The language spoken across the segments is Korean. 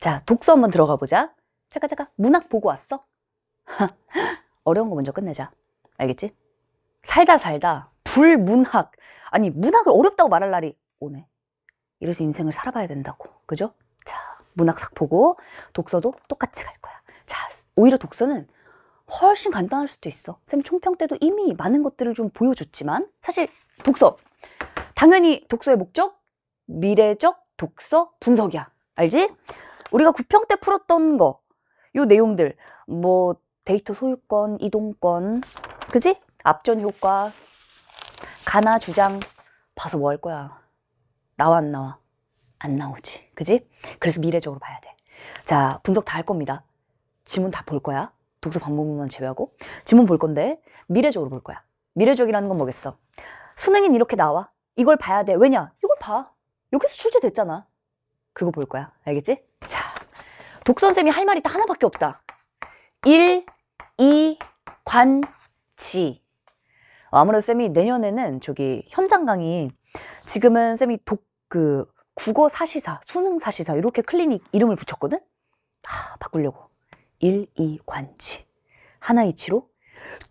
자, 독서 한번 들어가 보자. 잠깐, 잠깐. 문학 보고 왔어? 어려운 거 먼저 끝내자. 알겠지? 살다 살다 불문학. 아니, 문학을 어렵다고 말할 날이 오네. 이래서 인생을 살아봐야 된다고. 그죠? 자, 문학 싹 보고 독서도 똑같이 갈 거야. 자, 오히려 독서는 훨씬 간단할 수도 있어. 쌤 총평 때도 이미 많은 것들을 좀 보여줬지만 사실 독서 당연히 독서의 목적 미래적 독서 분석이야. 알지? 우리가 구평 때 풀었던 거, 요 내용들, 뭐 데이터 소유권, 이동권, 그지? 앞전 효과, 가나 주장, 봐서 뭐 할 거야? 나와 안 나와? 안 나오지, 그지? 그래서 미래적으로 봐야 돼. 자, 분석 다 할 겁니다. 지문 다 볼 거야. 독서 방법만 제외하고. 지문 볼 건데, 미래적으로 볼 거야. 미래적이라는 건 뭐겠어? 수능엔 이렇게 나와. 이걸 봐야 돼. 왜냐? 이걸 봐. 여기서 출제됐잖아. 그거 볼 거야. 알겠지? 독선쌤이 할 말이 딱 하나밖에 없다. 1, 2, 관, 지. 아무래도 쌤이 내년에는 저기 현장 강의 지금은 쌤이 독, 그, 국어 사시사, 수능 사시사 이렇게 클리닉 이름을 붙였거든? 아, 바꾸려고. 1, 2, 관, 지. 하나, 이치로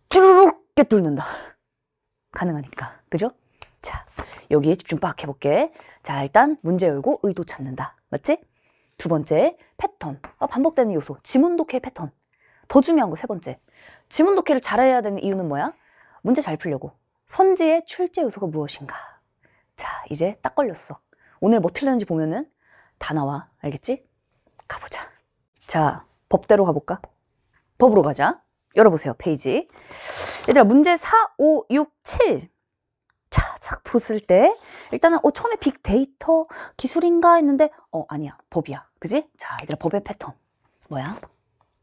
쭈르륵 꿰뚫는다. 가능하니까. 그죠? 자, 여기에 집중 빡 해볼게. 자, 일단 문제 열고 의도 찾는다. 맞지? 두 번째, 패턴. 어, 반복되는 요소. 지문독해 패턴. 더 중요한 거 세 번째. 지문독해를 잘해야 되는 이유는 뭐야? 문제 잘 풀려고. 선지의 출제 요소가 무엇인가? 자, 이제 딱 걸렸어. 오늘 뭐 틀렸는지 보면은 다 나와. 알겠지? 가보자. 자, 법대로 가볼까? 법으로 가자. 열어보세요, 페이지. 얘들아, 문제 4, 5, 6, 7. 차삭 붙을 때 일단은 어, 처음에 빅데이터 기술인가 했는데 어 아니야 법이야 그지? 자 얘들아 법의 패턴 뭐야?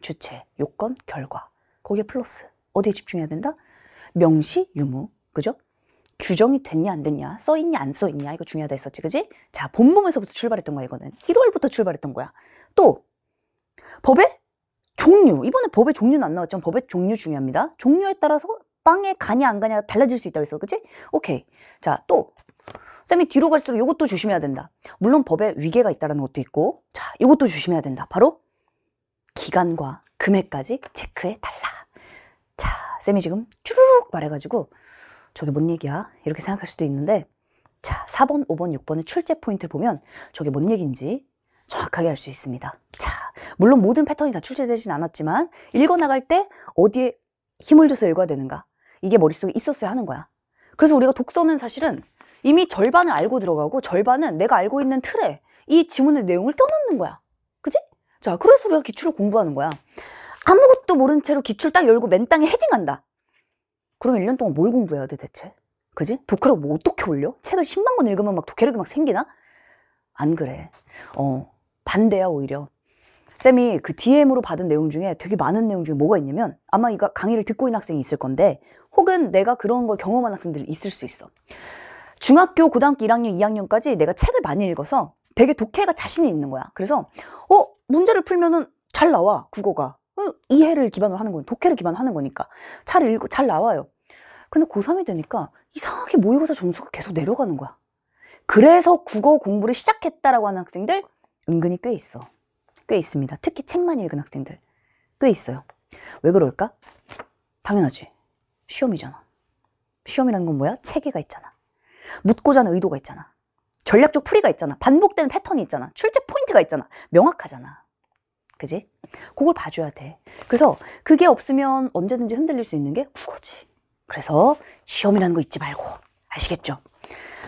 주체, 요건, 결과 거기에 플러스 어디에 집중해야 된다? 명시, 유무 그죠? 규정이 됐냐 안 됐냐 써있냐 안 써있냐 이거 중요하다 했었지 그지? 자본문에서부터 출발했던 거야 이거는 1월부터 출발했던 거야 또 법의 종류 이번에 법의 종류는 안 나왔지만 법의 종류 중요합니다 종류에 따라서 빵에 가냐 안 가냐 달라질 수 있다고 했어. 그치? 오케이. 자, 또. 쌤이 그 뒤로 갈수록 이것도 조심해야 된다. 물론 법에 위계가 있다는 것도 있고, 자, 이것도 조심해야 된다. 바로 기간과 금액까지 체크해 달라. 자, 쌤이 지금 쭉 말해가지고, 저게 뭔 얘기야? 이렇게 생각할 수도 있는데, 자, 4번, 5번, 6번의 출제 포인트를 보면 저게 뭔 얘기인지 정확하게 알 수 있습니다. 자, 물론 모든 패턴이 다 출제되진 않았지만, 읽어나갈 때 어디에 힘을 줘서 읽어야 되는가? 이게 머릿속에 있었어야 하는 거야. 그래서 우리가 독서는 사실은 이미 절반을 알고 들어가고 절반은 내가 알고 있는 틀에 이 지문의 내용을 떠넣는 거야. 그지? 자, 그래서 우리가 기출을 공부하는 거야. 아무것도 모른 채로 기출 딱 열고 맨 땅에 헤딩한다. 그럼 1년 동안 뭘 공부해야 돼 대체? 그지? 독해력 뭐 어떻게 올려? 책을 10만 권 읽으면 막 독해력이 막 생기나? 안 그래. 어, 반대야 오히려. 쌤이 그 DM으로 받은 내용 중에 되게 많은 내용 중에 뭐가 있냐면 아마 이거 강의를 듣고 있는 학생이 있을 건데 혹은 내가 그런 걸 경험한 학생들이 있을 수 있어. 중학교, 고등학교 1학년, 2학년까지 내가 책을 많이 읽어서 되게 독해가 자신이 있는 거야. 그래서 어 문제를 풀면은 잘 나와 국어가 어? 이해를 기반으로 하는 거니 독해를 기반으로 하는 거니까 잘 읽고 잘 나와요. 근데 고3이 되니까 이상하게 모의고사 점수가 계속 내려가는 거야. 그래서 국어 공부를 시작했다라고 하는 학생들 은근히 꽤 있어. 꽤 있습니다. 특히 책만 읽은 학생들 꽤 있어요. 왜 그럴까? 당연하지. 시험이잖아. 시험이라는 건 뭐야? 체계가 있잖아. 묻고자 하는 의도가 있잖아. 전략적 풀이가 있잖아. 반복되는 패턴이 있잖아. 출제 포인트가 있잖아. 명확하잖아. 그지? 그걸 봐줘야 돼. 그래서 그게 없으면 언제든지 흔들릴 수 있는 게 국어지. 그래서 시험이라는 거 잊지 말고. 아시겠죠?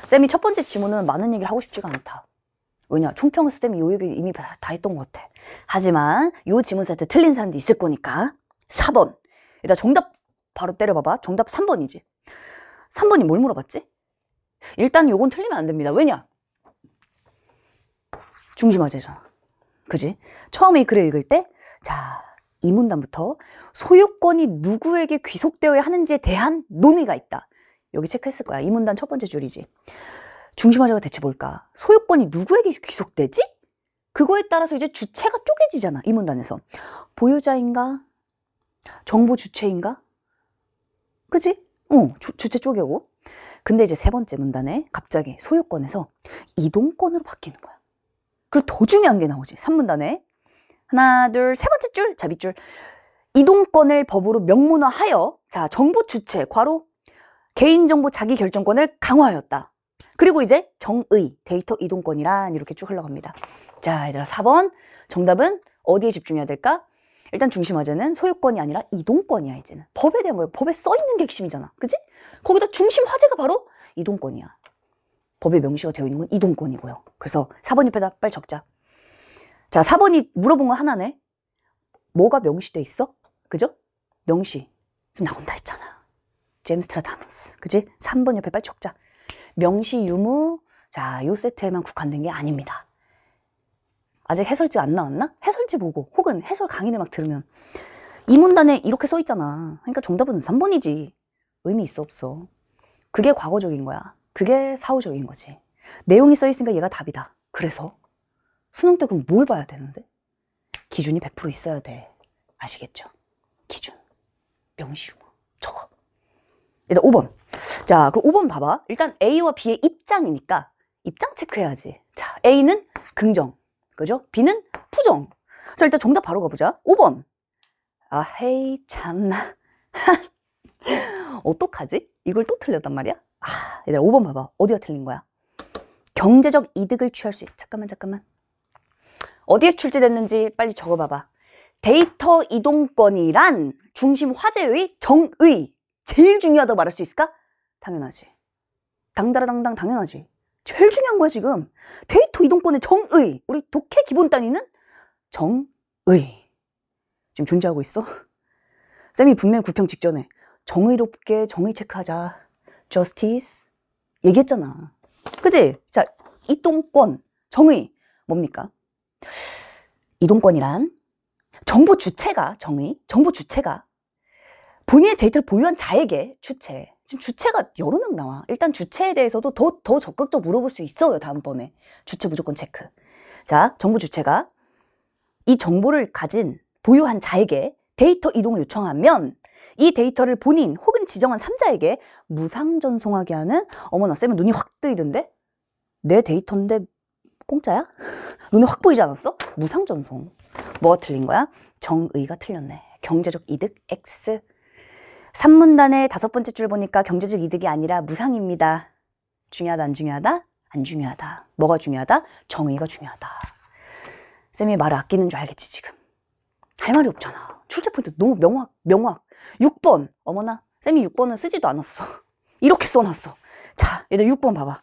쌤이 첫 번째 지문은 많은 얘기를 하고 싶지가 않다. 왜냐 총평수 때문에 요 얘기 이미 다, 다 했던 것 같아 하지만 요 지문 세트 틀린 사람도 있을 거니까 4번 일단 정답 바로 때려봐봐 정답 3번이지 3번이 뭘 물어봤지? 일단 요건 틀리면 안 됩니다 왜냐? 중심화제잖아 그지? 처음에 이 글을 읽을 때 자, 이 문단부터 소유권이 누구에게 귀속되어야 하는지에 대한 논의가 있다 여기 체크했을 거야 이 문단 첫 번째 줄이지 중심화제가 대체 뭘까? 소유권이 누구에게 귀속되지? 그거에 따라서 이제 주체가 쪼개지잖아, 이 문단에서. 보유자인가? 정보 주체인가? 그지? 어, 주, 주체 쪼개고. 근데 이제 세 번째 문단에 갑자기 소유권에서 이동권으로 바뀌는 거야. 그리고 더 중요한 게 나오지. 3문단에. 하나, 둘, 세 번째 줄, 자밑줄 이동권을 법으로 명문화하여 자 정보 주체 과로 개인정보 자기결정권을 강화하였다. 그리고 이제 정의, 데이터 이동권이란 이렇게 쭉 흘러갑니다. 자, 얘들아 4번 정답은 어디에 집중해야 될까? 일단 중심화제는 소유권이 아니라 이동권이야 이제는 법에 대한 거예요 법에 써 있는 게 핵심이잖아 그지 거기다 중심화제가 바로 이동권이야 법에 명시가 되어 있는 건 이동권이고요 그래서 4번 옆에다 빨리 적자 자 4번이 물어본 거 하나네 뭐가 명시돼 있어? 그죠? 명시 지금 나온다 했잖아 제임스 트라다무스 그지? 3번 옆에 빨리 적자 명시 유무 자, 요 세트에만 국한된 게 아닙니다. 아직 해설지 안 나왔나? 해설지 보고 혹은 해설 강의를 막 들으면 이 문단에 이렇게 써 있잖아. 그러니까 정답은 3번이지. 의미 있어 없어. 그게 과거적인 거야. 그게 사후적인 거지. 내용이 써 있으니까 얘가 답이다. 그래서 수능 때 그럼 뭘 봐야 되는데? 기준이 100% 있어야 돼. 아시겠죠? 기준. 명시유무. 저거. 일단 5번. 자, 그럼 5번 봐봐. 일단 A와 B의 입장이니까 입장 체크해야지. 자, A는 긍정. 그죠? B는 부정. 자, 일단 정답 바로 가보자. 5번. 아, 헤이, 참나. 어떡하지? 이걸 또 틀렸단 말이야? 아, 얘들아, 5번 봐봐. 어디가 틀린 거야? 경제적 이득을 취할 수 있. 잠깐만, 잠깐만. 어디에서 출제됐는지 빨리 적어봐봐. 데이터 이동권이란 중심 화제의 정의. 제일 중요하다고 말할 수 있을까? 당연하지. 당다라당당 당연하지. 제일 중요한 거야 지금. 데이터 이동권의 정의. 우리 독해 기본 단위는 정의. 지금 존재하고 있어? 쌤이 분명히 구평 직전에 정의롭게 정의 체크하자. justice 얘기했잖아. 그지? 자, 이동권, 정의 뭡니까? 이동권이란 정보 주체가 정의, 정보 주체가 본인의 데이터를 보유한 자에게 주체 지금 주체가 여러 명 나와 일단 주체에 대해서도 더, 더 적극적 물어볼 수 있어요 다음번에 주체 무조건 체크 자정부 주체가 이 정보를 가진 보유한 자에게 데이터 이동을 요청하면 이 데이터를 본인 혹은 지정한 3자에게 무상 전송하게 하는 어머나 쌤은 눈이 확 뜨이던데 내 데이터인데 공짜야? 눈에 확 보이지 않았어? 무상 전송 뭐가 틀린 거야? 정의가 틀렸네 경제적 이득 X 3문단의 다섯 번째 줄 보니까 경제적 이득이 아니라 무상입니다. 중요하다, 안 중요하다? 안 중요하다. 뭐가 중요하다? 정의가 중요하다. 쌤이 말을 아끼는 줄 알겠지, 지금. 할 말이 없잖아. 출제 포인트 너무 명확, 명확. 6번. 어머나, 쌤이 6번은 쓰지도 않았어. 이렇게 써놨어. 자, 얘들 6번 봐봐.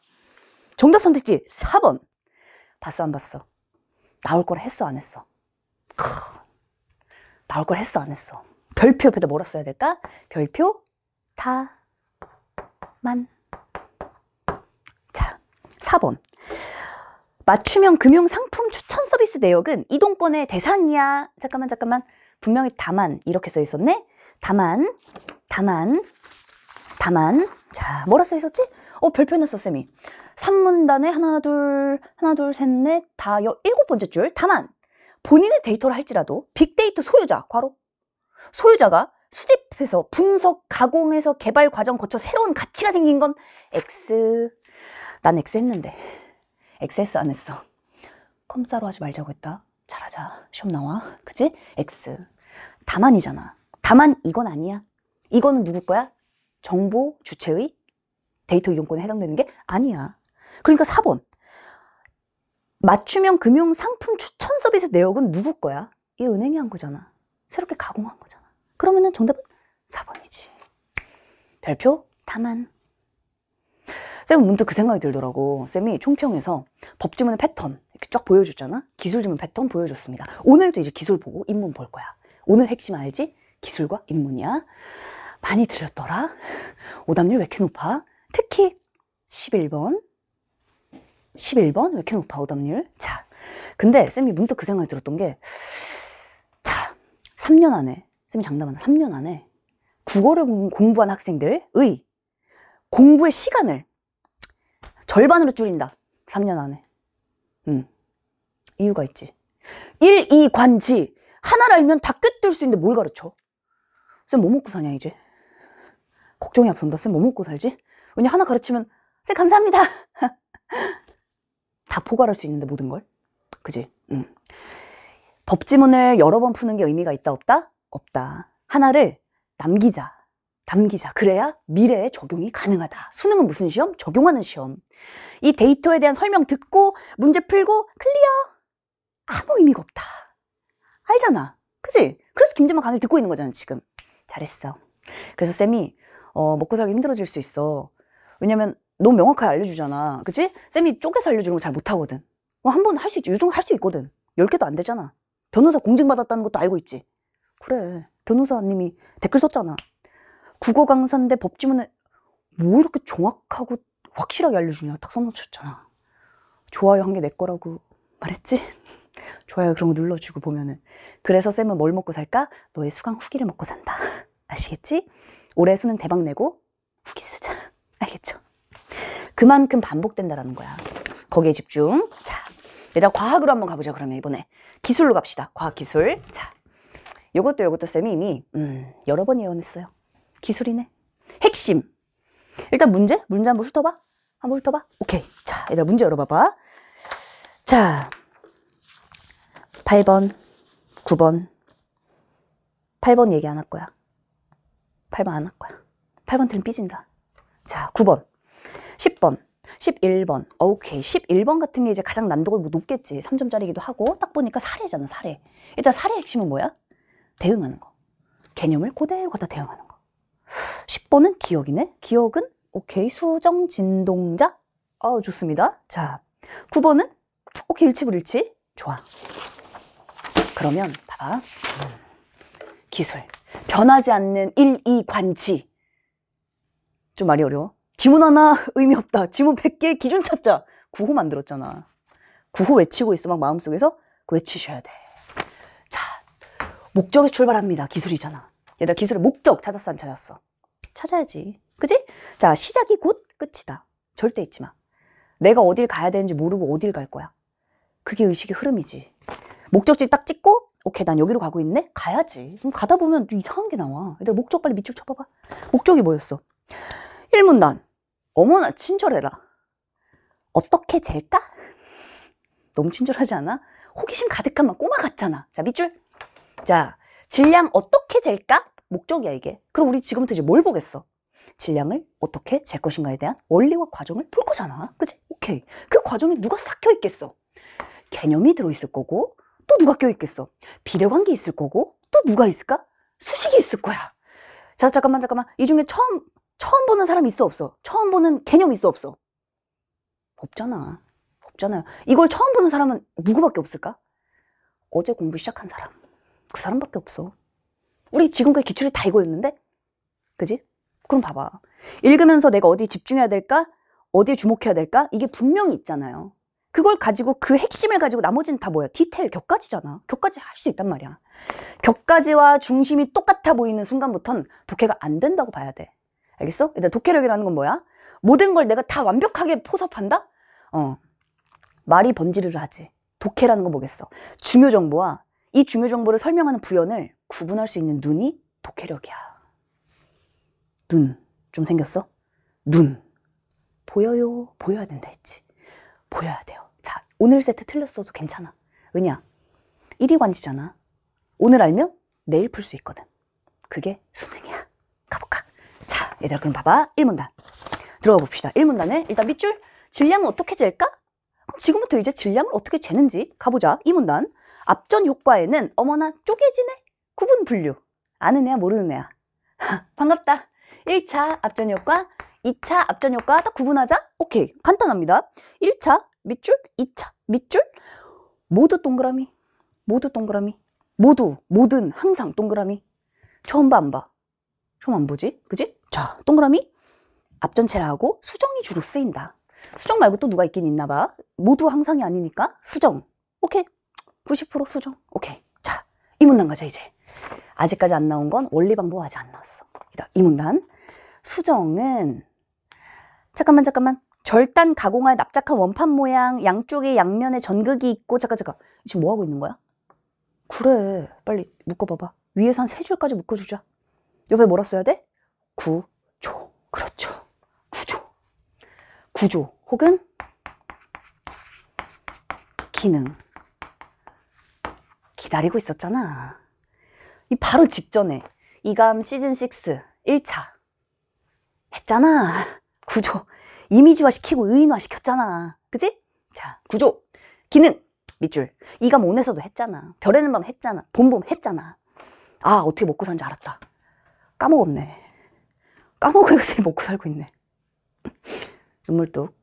정답 선택지 4번. 봤어, 안 봤어? 나올 걸 했어, 안 했어? 크. 나올 걸 했어, 안 했어? 별표 옆에다 뭐라 써야 될까? 별표 다만 자 4번 맞춤형 금융 상품 추천 서비스 내역은 이동권의 대상이야 잠깐만 잠깐만 분명히 다만 이렇게 써 있었네 다만 다만 다만 자 뭐라 써 있었지? 어 별표 났어 쌤이 3문단에 하나 둘 하나 둘셋넷다여 일곱 번째 줄 다만 본인의 데이터를 할지라도 빅데이터 소유자 괄호 소유자가 수집해서 분석, 가공해서 개발 과정 거쳐 새로운 가치가 생긴 건 X. 난 X 했는데. X 했어, 안 했어? 컴싸로 하지 말자고 했다. 잘하자. 시험 나와. 그치? X. 다만이잖아. 다만 이건 아니야. 이거는 누구 거야? 정보 주체의 데이터 이용권에 해당되는 게 아니야. 그러니까 4번. 맞춤형 금융 상품 추천 서비스 내역은 누구 거야? 이 은행이 한 거잖아. 새롭게 가공한 거잖아. 그러면은 정답은 4번이지. 별표 다만. 쌤은 문득 그 생각이 들더라고. 쌤이 총평에서 법지문의 패턴 이렇게 쫙 보여줬잖아. 기술지문 패턴 보여줬습니다. 오늘도 이제 기술 보고 입문볼 거야. 오늘 핵심 알지? 기술과 입문이야 많이 들렸더라. 오답률 왜 이렇게 높아? 특히 11번. 11번 왜 이렇게 높아 오답률? 자, 근데 쌤이 문득 그 생각이 들었던 게 3년 안에, 선생님 장담 한다. 3년 안에 국어를 공부한 학생들의 공부의 시간을 절반으로 줄인다. 3년 안에. 음. 이유가 있지. 1, 2, 관지. 하나를 알면 다끝을수 있는데 뭘 가르쳐? 쌤 뭐 먹고 사냐, 이제? 걱정이 앞선다. 쌤 뭐 먹고 살지? 왜냐, 하나 가르치면, 쌤 감사합니다. 다 포괄할 수 있는데 모든 걸. 그지? 음. 법지문을 여러 번 푸는 게 의미가 있다 없다? 없다. 하나를 남기자. 담기자. 그래야 미래에 적용이 가능하다. 수능은 무슨 시험? 적용하는 시험. 이 데이터에 대한 설명 듣고 문제 풀고 클리어. 아무 의미가 없다. 알잖아. 그지? 그래서 김재만 강의를 듣고 있는 거잖아, 지금. 잘했어. 그래서 쌤이, 어, 먹고 살기 힘들어질 수 있어. 왜냐면 너무 명확하게 알려주잖아. 그치? 쌤이 쪼개서 알려주는 거 잘 못하거든. 어, 뭐 한번 할 수 있지. 요즘 할수 있거든. 10개도 안 되잖아. 변호사 공증받았다는 것도 알고 있지? 그래. 변호사님이 댓글 썼잖아. 국어 강사인데 법지문에 뭐 이렇게 정확하고 확실하게 알려주냐. 딱 써놓으셨잖아. 좋아요 한 게 내 거라고 말했지? 좋아요 그런 거 눌러주고 보면은. 그래서 쌤은 뭘 먹고 살까? 너의 수강 후기를 먹고 산다. 아시겠지? 올해 수능 대박 내고 후기 쓰자. 알겠죠? 그만큼 반복된다라는 거야. 거기에 집중. 자, 일단 과학으로 한번 가보자 그러면 이번에 기술로 갑시다 과학 기술 자 요것도 요것도 쌤이 이미 음, 여러 번 예언했어요 기술이네 핵심 일단 문제 문제 한 번 훑어봐 한 번 훑어봐 오케이 자 얘들아 문제 열어봐봐 자 8번 9번 8번 얘기 안 할 거야 8번 안 할 거야 8번 틀면 삐진다 자 9번 10번 11번. 오케이. 11번 같은 게 이제 가장 난도가 뭐 높겠지. 3점짜리기도 하고. 딱 보니까 사례잖아, 사례. 일단 사례 핵심은 뭐야? 대응하는 거. 개념을 그대로 갖다 대응하는 거. 10번은 기억이네. 기억은 오케이. 수정, 진동자. 어, 좋습니다. 자. 9번은 오케이. 일치불일치. 좋아. 그러면 봐봐. 기술. 변하지 않는 1, 2 관치. 좀 말이 어려워. 지문 하나 의미 없다. 지문 100개 기준 찾자. 구호 만들었잖아. 구호 외치고 있어. 막 마음속에서 외치셔야 돼. 자, 목적에서 출발합니다. 기술이잖아. 얘들아, 기술의 목적 찾았어, 안 찾았어? 찾아야지. 그지? 자, 시작이 곧 끝이다. 절대 잊지 마. 내가 어딜 가야 되는지 모르고 어딜 갈 거야. 그게 의식의 흐름이지. 목적지 딱 찍고, 오케이, 난 여기로 가고 있네? 가야지. 그럼 가다 보면 이상한 게 나와. 얘들아, 목적 빨리 밑줄 쳐봐봐. 목적이 뭐였어? 1문단. 어머나 친절해라. 어떻게 잴까? 너무 친절하지 않아? 호기심 가득한 막 꼬마 같잖아. 자, 밑줄. 자, 질량 어떻게 잴까? 목적이야, 이게. 그럼 우리 지금부터 이제 뭘 보겠어? 질량을 어떻게 잴 것인가에 대한 원리와 과정을 볼 거잖아. 그치? 오케이. 그 과정에 누가 삭혀 있겠어 개념이 들어있을 거고, 또 누가 껴있겠어? 비례관계 있을 거고, 또 누가 있을까? 수식이 있을 거야. 자, 잠깐만, 잠깐만. 이 중에 처음 처음 보는 사람 있어 없어? 처음 보는 개념 있어 없어? 없잖아. 없잖아요. 이걸 처음 보는 사람은 누구밖에 없을까? 어제 공부 시작한 사람. 그 사람밖에 없어. 우리 지금까지 기출이 다 이거였는데? 그지? 그럼 봐봐. 읽으면서 내가 어디 집중해야 될까? 어디에 주목해야 될까? 이게 분명히 있잖아요. 그걸 가지고 그 핵심을 가지고 나머지는 다 뭐야? 디테일, 격가지잖아. 격가지 할 수 있단 말이야. 격가지와 중심이 똑같아 보이는 순간부터는 독해가 안 된다고 봐야 돼. 알겠어? 일단 독해력이라는 건 뭐야? 모든 걸 내가 다 완벽하게 포섭한다? 어. 말이 번지르르 하지. 독해라는 건 뭐겠어? 중요 정보와 이 중요 정보를 설명하는 부연을 구분할 수 있는 눈이 독해력이야. 눈. 좀 생겼어? 눈. 보여요. 보여야 된다 했지. 보여야 돼요. 자, 오늘 세트 틀렸어도 괜찮아. 왜냐? 1위 관지잖아. 오늘 알면 내일 풀 수 있거든. 그게 수능이야. 가볼까? 얘들아 그럼 봐봐 1문단 들어가 봅시다 1문단에 일단 밑줄 질량은 어떻게 잴까? 지금부터 이제 질량을 어떻게 재는지 가보자 2문단 앞전 효과에는 어머나 쪼개지네 구분 분류 아는 애야 모르는 애야 반갑다 1차 앞전 효과 2차 앞전 효과 딱 구분하자 오케이 간단합니다 1차 밑줄 2차 밑줄 모두 동그라미 모두 동그라미 모두 모든 항상 동그라미 처음 봐 안 봐? 처음 안 보지? 그지? 자, 동그라미 앞전체라고 수정이 주로 쓰인다. 수정 말고 또 누가 있긴 있나 봐. 모두 항상이 아니니까 수정. 오케이. 90% 수정. 오케이. 자, 이 문단 가자 이제. 아직까지 안 나온 건 원리 방법 아직 안 나왔어. 이다 문단. 수정은 잠깐만 잠깐만. 절단 가공할 납작한 원판 모양 양쪽에 양면에 전극이 있고 잠깐 잠깐. 지금 뭐 하고 있는 거야? 그래. 빨리 묶어 봐 봐. 위에서 한 세 줄까지 묶어 주자. 옆에 뭐라 써야 돼? 구조. 그렇죠. 구조. 구조 혹은 기능. 기다리고 있었잖아. 이 바로 직전에 이감 시즌 6 1차 했잖아. 구조. 이미지화 시키고 의인화 시켰잖아. 그지? 자, 구조. 기능. 밑줄. 이감 온에서도 했잖아. 별에는 밤 했잖아. 봄봄 했잖아. 아, 어떻게 먹고 산지 알았다. 까먹었네. 까먹은 것을 먹고 살고 있네. 눈물뚝.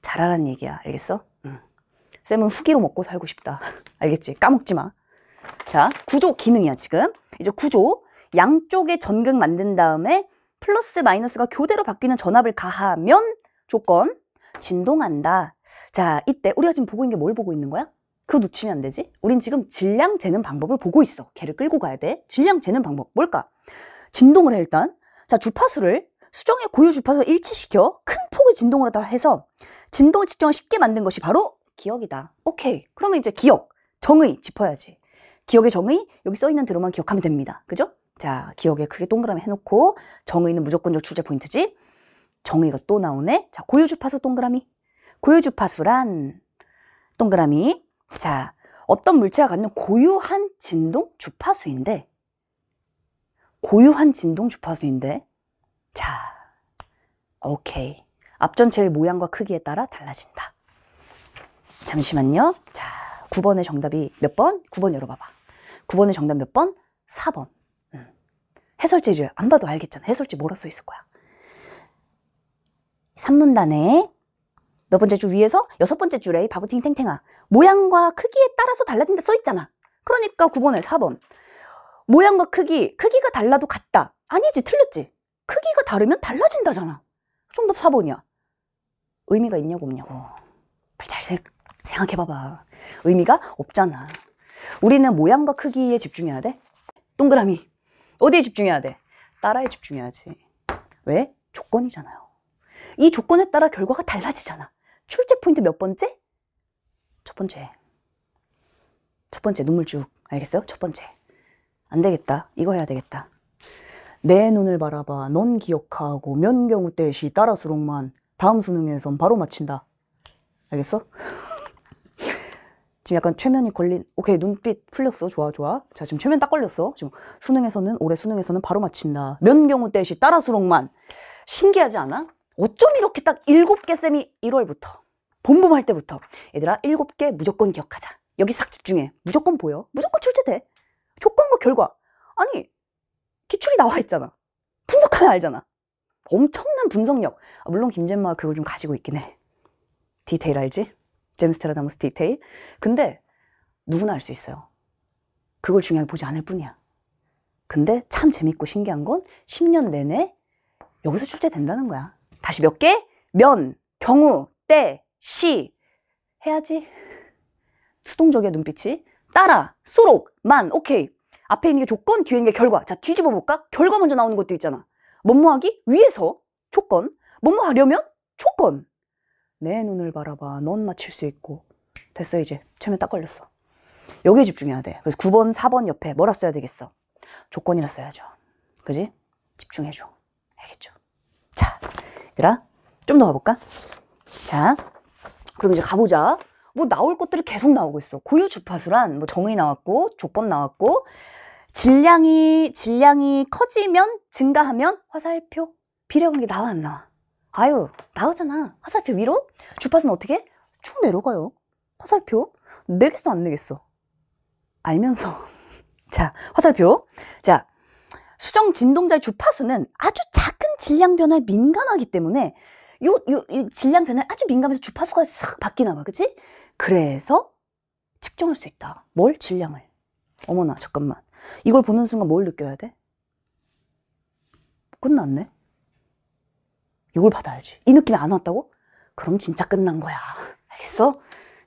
잘하란 얘기야. 알겠어? 응. 쌤은 후기로 먹고 살고 싶다. 알겠지? 까먹지 마. 자, 구조 기능이야, 지금. 이제 구조. 양쪽에 전극 만든 다음에 플러스 마이너스가 교대로 바뀌는 전압을 가하면 조건 진동한다. 자, 이때 우리가 지금 보고 있는 게 뭘 보고 있는 거야? 그거 놓치면 안 되지? 우린 지금 질량 재는 방법을 보고 있어. 걔를 끌고 가야 돼. 질량 재는 방법 뭘까? 진동을 해 일단. 자, 주파수를 수정의 고유 주파수와 일치시켜 큰폭을 진동으로 해서 진동을 측정을 쉽게 만든 것이 바로 기억이다. 오케이. 그러면 이제 기억, 정의 짚어야지. 기억의 정의, 여기 써있는 대로만 기억하면 됩니다. 그죠? 자, 기억에 크게 동그라미 해놓고 정의는 무조건적 출제 포인트지. 정의가 또 나오네. 자, 고유 주파수 동그라미. 고유 주파수란 동그라미. 자, 어떤 물체가 갖는 고유한 진동 주파수인데 고유한 진동 주파수인데? 자, 오케이. 앞전체의 모양과 크기에 따라 달라진다. 잠시만요. 자, 9번의 정답이 몇 번? 9번 열어봐봐. 9번의 정답 몇 번? 4번. 음. 해설지를 안 봐도 알겠잖아. 해설지 뭐라 써 있을 거야. 3문단에 몇 번째 줄 위에서 여섯 번째 줄에 바보팅 탱탱아. 모양과 크기에 따라서 달라진다 써 있잖아. 그러니까 9번에 4번. 모양과 크기, 크기가 달라도 같다. 아니지, 틀렸지. 크기가 다르면 달라진다잖아. 그 정답 4번이야. 의미가 있냐고 없냐고. 잘 세, 생각해봐봐. 의미가 없잖아. 우리는 모양과 크기에 집중해야 돼? 동그라미. 어디에 집중해야 돼? 따라에 집중해야지. 왜? 조건이잖아요. 이 조건에 따라 결과가 달라지잖아. 출제 포인트 몇 번째? 첫 번째. 첫 번째, 눈물 쭉. 알겠어요? 첫 번째. 안 되겠다. 이거 해야 되겠다. 내 눈을 바라봐 넌 기억하고 면경우 때시 따라수록만 다음 수능에선 바로 마친다. 알겠어? 지금 약간 최면이 걸린 오케이 눈빛 풀렸어 좋아 좋아 자 지금 최면 딱 걸렸어 지금 수능에서는 올해 수능에서는 바로 마친다 면경우 때시 따라 수록만 신기하지 않아? 어쩜 이렇게 딱 일곱 개 쌤이 1월부터 본봄할 때부터 얘들아 일곱 개 무조건 기억하자 여기 싹 집중해 무조건 보여 무조건 출제돼 조건과 결과. 아니, 기출이 나와 있잖아. 분석하면 알잖아. 엄청난 분석력. 아, 물론 김젠마가 그걸 좀 가지고 있긴 해. 디테일 알지? 잼스테라다무스 디테일. 근데 누구나 알 수 있어요. 그걸 중요하게 보지 않을 뿐이야. 근데 참 재밌고 신기한 건 10년 내내 여기서 출제된다는 거야. 다시 몇 개? 면, 경우, 때, 시. 해야지. 수동적이야, 눈빛이. 따라, 수록, 만, 오케이. 앞에 있는 게 조건, 뒤에 있는 게 결과. 자, 뒤집어 볼까? 결과 먼저 나오는 것도 있잖아. 뭐뭐 하기? 위에서 조건. 뭐뭐 하려면 조건. 내 눈을 바라봐. 넌 맞힐 수 있고. 됐어, 이제. 처음에 딱 걸렸어. 여기에 집중해야 돼. 그래서 9번, 4번 옆에 뭐라 써야 되겠어? 조건이라 써야죠. 그지? 집중해줘. 알겠죠? 자, 얘들아. 좀 더 가볼까? 자, 그럼 이제 가보자. 뭐 나올 것들이 계속 나오고 있어. 고유 주파수란 뭐 정의 나왔고 조건 나왔고 질량이 질량이 커지면 증가하면 화살표 비례관계 나와 안 나와? 아유 나오잖아. 화살표 위로 주파수는 어떻게? 쭉 내려가요. 화살표 내겠어 안 내겠어? 알면서 자 화살표 자 수정 진동자의 주파수는 아주 작은 질량 변화에 민감하기 때문에 요, 요, 요 질량 변화에 아주 민감해서 주파수가 싹 바뀌나 봐. 그치? 그래서 측정할 수 있다. 뭘? 질량을. 어머나, 잠깐만. 이걸 보는 순간 뭘 느껴야 돼? 끝났네? 이걸 받아야지. 이 느낌이 안 왔다고? 그럼 진짜 끝난 거야. 알겠어?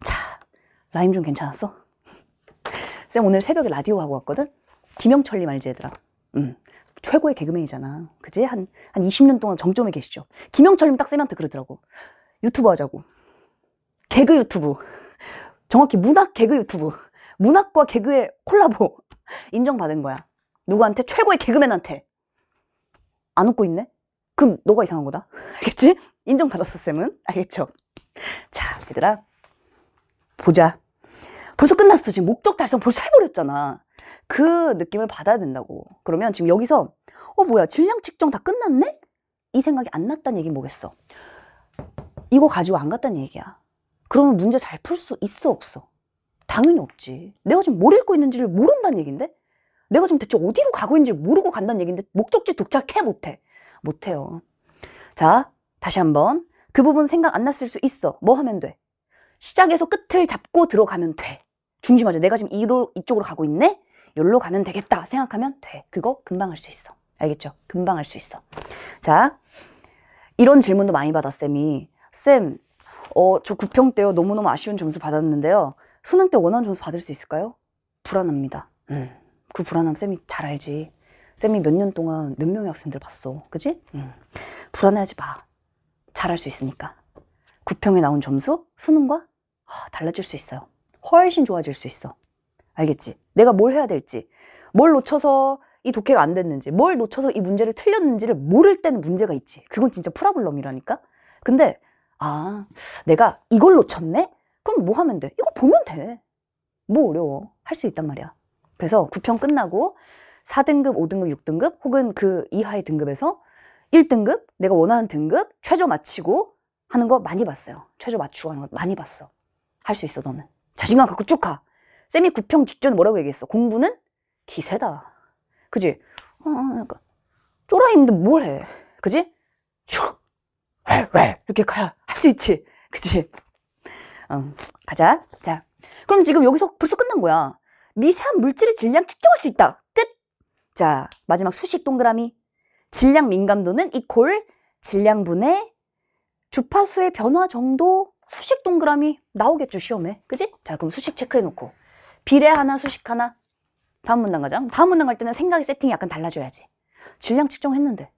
자, 라임 좀 괜찮았어? 쌤 오늘 새벽에 라디오 하고 왔거든? 김영철님 알지 얘들아? 음. 최고의 개그맨이잖아. 그지? 한, 한 20년 동안 정점에 계시죠. 김영철님 딱 쌤한테 그러더라고. 유튜브 하자고. 개그 유튜브. 정확히 문학 개그 유튜브. 문학과 개그의 콜라보. 인정받은 거야. 누구한테? 최고의 개그맨한테. 안 웃고 있네? 그럼 너가 이상한 거다. 알겠지? 인정받았어, 쌤은. 알겠죠? 자, 얘들아. 보자. 벌써 끝났어. 지금 목적 달성 벌써 해버렸잖아. 그 느낌을 받아야 된다고. 그러면 지금 여기서 어 뭐야 질량 측정 다 끝났네? 이 생각이 안 났다는 얘기는 뭐겠어? 이거 가지고 안 갔다는 얘기야. 그러면 문제 잘 풀 수 있어 없어? 당연히 없지. 내가 지금 뭘 읽고 있는지를 모른다는 얘긴데? 내가 지금 대체 어디로 가고 있는지 모르고 간다는 얘긴데 목적지 도착해 못해? 못해요. 자, 다시 한번. 그 부분 생각 안 났을 수 있어. 뭐 하면 돼? 시작에서 끝을 잡고 들어가면 돼. 중심하자. 내가 지금 이로, 이쪽으로 가고 있네? 여기로 가면 되겠다 생각하면 돼. 그거 금방 할 수 있어. 알겠죠? 금방 할 수 있어. 자, 이런 질문도 많이 받았 쌤이. 쌤, 어, 저 9평 때요. 너무너무 아쉬운 점수 받았는데요. 수능 때 원하는 점수 받을 수 있을까요? 불안합니다. 음, 그 불안함 쌤이 잘 알지. 쌤이 몇 년 동안 몇 명의 학생들 봤어. 그지? 음, 불안해하지 마. 잘할 수 있으니까. 9평에 나온 점수, 수능과 아, 달라질 수 있어요. 훨씬 좋아질 수 있어. 알겠지? 내가 뭘 해야 될지, 뭘 놓쳐서 이 독해가 안 됐는지, 뭘 놓쳐서 이 문제를 틀렸는지를 모를 때는 문제가 있지. 그건 진짜 프라블럼이라니까? 근데, 아, 내가 이걸 놓쳤네? 그럼 뭐 하면 돼? 이걸 보면 돼. 뭐 어려워. 할 수 있단 말이야. 그래서 9평 끝나고 4등급, 5등급, 6등급 혹은 그 이하의 등급에서 1등급, 내가 원하는 등급, 최저 맞히고 하는 거 많이 봤어요. 최저 맞추고 하는 거 많이 봤어. 할 수 있어, 너는. 자신감 갖고 쭉 가. 쌤이 구평 직전 뭐라고 얘기했어? 공부는 기세다. 그지? 어, 어 그러니까 쪼라인데 뭘 해? 그지? 슉! 왜, 왜? 이렇게 가야 할 수 있지. 그지? 음, 가자. 자. 그럼 지금 여기서 벌써 끝난 거야. 미세한 물질의 질량 측정할 수 있다. 끝! 자, 마지막 수식 동그라미. 질량 민감도는 이콜 질량분의 주파수의 변화 정도 수식 동그라미 나오겠죠, 시험에. 그지? 자, 그럼 수식 체크해놓고. 비례 하나, 수식 하나. 다음 문단 가자. 다음 문단 갈 때는 생각의 세팅이 약간 달라져야지. 질량 측정했는데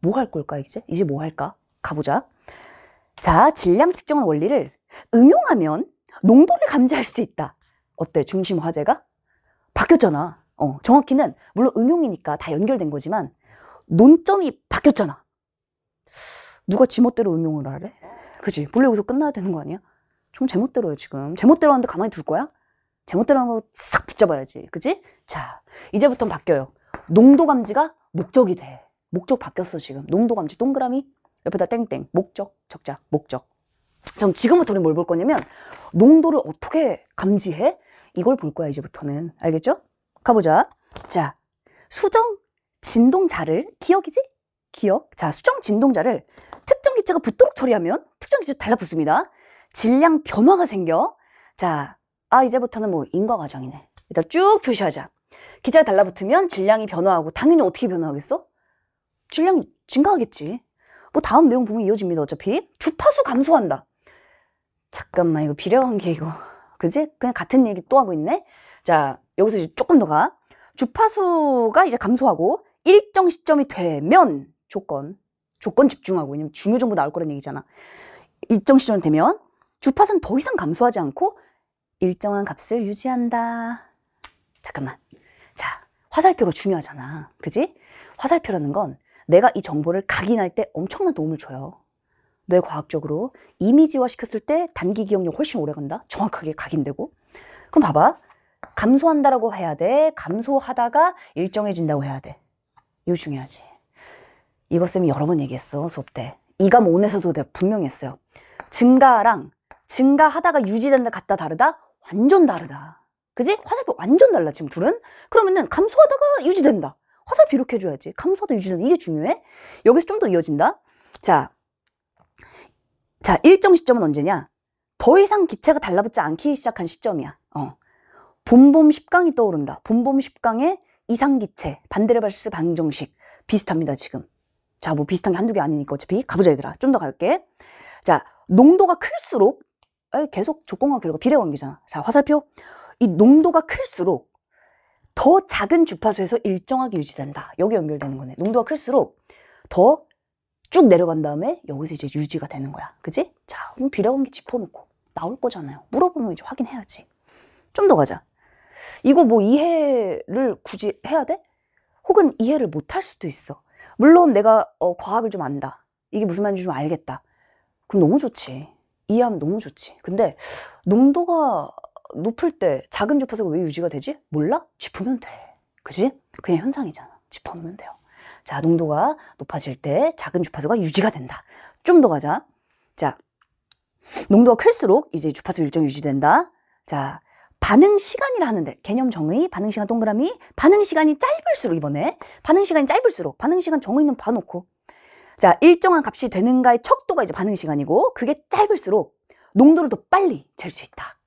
뭐 할 걸까 이제? 이제 뭐 할까? 가보자. 자, 질량 측정 원리를 응용하면 농도를 감지할 수 있다. 어때? 중심 화제가 바뀌었잖아. 어, 정확히는 물론 응용이니까 다 연결된 거지만 논점이 바뀌었잖아. 누가 지멋대로 응용을 하래? 그지? 본래 여기서 끝나야 되는 거 아니야? 좀 제멋대로야 지금. 제멋대로 하는데 가만히 둘 거야? 잘못 된은 거싹 붙잡아야지. 그지? 자, 이제부터 바뀌어요. 농도 감지가 목적이 돼. 목적 바뀌었어, 지금. 농도 감지 동그라미 옆에다 땡땡. 목적, 적자, 목적. 그럼 지금부터 는뭘 볼 거냐면 농도를 어떻게 감지해? 이걸 볼 거야, 이제부터는. 알겠죠? 가보자. 자, 수정 진동자를 기억이지? 기억. 자, 수정 진동자를 특정 기체가 붙도록 처리하면 특정 기체 달라붙습니다. 질량 변화가 생겨. 자, 아 이제부터는 뭐 인과 과정이네 일단 쭉 표시하자 기자가 달라붙으면 질량이 변화하고 당연히 어떻게 변화하겠어? 질량 증가하겠지 뭐 다음 내용 보면 이어집니다 어차피 주파수 감소한다 잠깐만 이거 비례관계 이거 그지? 그냥 같은 얘기 또 하고 있네 자 여기서 이제 조금 더가 주파수가 이제 감소하고 일정 시점이 되면 조건 조건 집중하고 왜냐면 중요 정보 나올 거란 얘기잖아 일정 시점 이 되면 주파수는 더 이상 감소하지 않고 일정한 값을 유지한다. 잠깐만. 자, 화살표가 중요하잖아. 그지? 화살표라는 건 내가 이 정보를 각인할 때 엄청난 도움을 줘요. 뇌과학적으로 이미지화 시켰을 때 단기 기억력 훨씬 오래 간다. 정확하게 각인되고. 그럼 봐봐. 감소한다라고 해야 돼. 감소하다가 일정해진다고 해야 돼. 이거 중요하지. 이것 쌤이 여러 번 얘기했어. 수업 때. 이감 5에서도 내가 분명히 했어요. 증가랑 증가하다가 유지된다 같다 다르다? 완전 다르다. 그지? 화살표 완전 달라 지금 둘은 그러면은 감소하다가 유지된다 화살표 이렇게 해줘야지 감소하다 유지된다 이게 중요해 여기서 좀 더 이어진다 자, 자 일정 시점은 언제냐 더 이상 기체가 달라붙지 않기 시작한 시점이야 어. 봄봄 10강이 떠오른다 봄봄 10강의 이상기체 반데르발스 방정식 비슷합니다 지금 자뭐 비슷한 게 한두 개 아니니까 어차피 가보자 얘들아 좀 더 갈게 자 농도가 클수록 계속 조건과 결과 비례관계잖아. 자, 화살표. 이 농도가 클수록 더 작은 주파수에서 일정하게 유지된다. 여기 연결되는 거네. 농도가 클수록 더 쭉 내려간 다음에 여기서 이제 유지가 되는 거야. 그지? 자, 그럼 비례관계 짚어놓고 나올 거잖아요. 물어보면 이제 확인해야지. 좀 더 가자. 이거 뭐 이해를 굳이 해야 돼? 혹은 이해를 못할 수도 있어. 물론 내가 어, 과학을 좀 안다. 이게 무슨 말인지 좀 알겠다. 그럼 너무 좋지. 이해하면 너무 좋지. 근데 농도가 높을 때 작은 주파수가 왜 유지가 되지? 몰라? 짚으면 돼. 그지? 그냥 현상이잖아. 짚어놓으면 돼요. 자, 농도가 높아질 때 작은 주파수가 유지가 된다. 좀 더 가자. 자, 농도가 클수록 이제 주파수 일정 유지된다. 자, 반응 시간이라 하는데 개념 정의, 반응 시간 동그라미, 반응 시간이 짧을수록 이번에 반응 시간이 짧을수록 반응 시간 정의는 봐놓고 자, 일정한 값이 되는가의 척도가 이제 반응 시간이고 그게 짧을수록 농도를 더 빨리 잴 수 있다.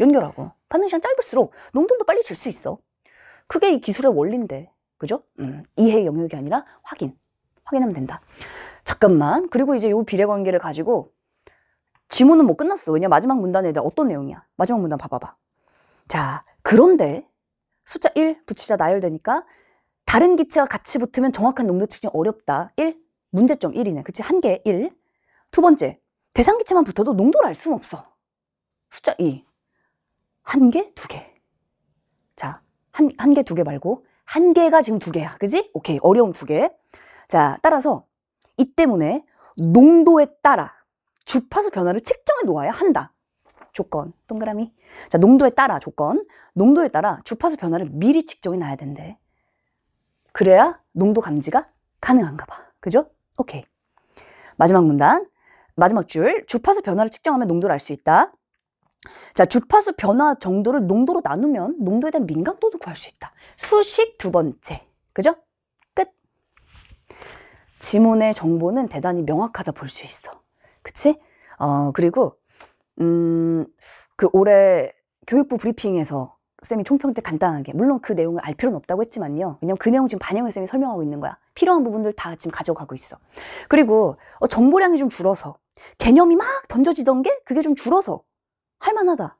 연결하고 반응 시간 짧을수록 농도를 더 빨리 잴 수 있어. 그게 이 기술의 원리인데. 그죠? 음, 이해 영역이 아니라 확인. 확인하면 된다. 잠깐만. 그리고 이제 요 비례 관계를 가지고 지문은 뭐 끝났어. 왜냐 마지막 문단에 대한 어떤 내용이야. 마지막 문단 봐봐봐. 자, 그런데 숫자 1 붙이자 나열되니까 다른 기체가 같이 붙으면 정확한 농도 측정이 어렵다. 1 문제점 1이네. 그치? 한개 1. 두 번째, 대상기체만 붙어도 농도를 알 수는 없어. 숫자 2. 한 개, 두 개. 자, 한, 한 개, 두 개 말고, 한 개가 지금 두 개야. 그지? 오케이. 어려움 두 개. 자, 따라서, 이 때문에 농도에 따라 주파수 변화를 측정해 놓아야 한다. 조건, 동그라미. 자, 농도에 따라 조건. 농도에 따라 주파수 변화를 미리 측정해 놔야 된대. 그래야 농도 감지가 가능한가 봐. 그죠? 오케이. 마지막 문단. 마지막 줄. 주파수 변화를 측정하면 농도를 알 수 있다. 자, 주파수 변화 정도를 농도로 나누면 농도에 대한 민감도도 구할 수 있다. 수식 두 번째. 그죠? 끝. 지문의 정보는 대단히 명확하다 볼 수 있어. 그치? 어, 그리고, 음, 그 올해 교육부 브리핑에서 쌤이 총평 때 간단하게 물론 그 내용을 알 필요는 없다고 했지만요 왜냐면 그 내용 지금 반영해 쌤이 설명하고 있는 거야 필요한 부분들 다 지금 가져가고 있어 그리고 어, 정보량이 좀 줄어서 개념이 막 던져지던 게 그게 좀 줄어서 할만하다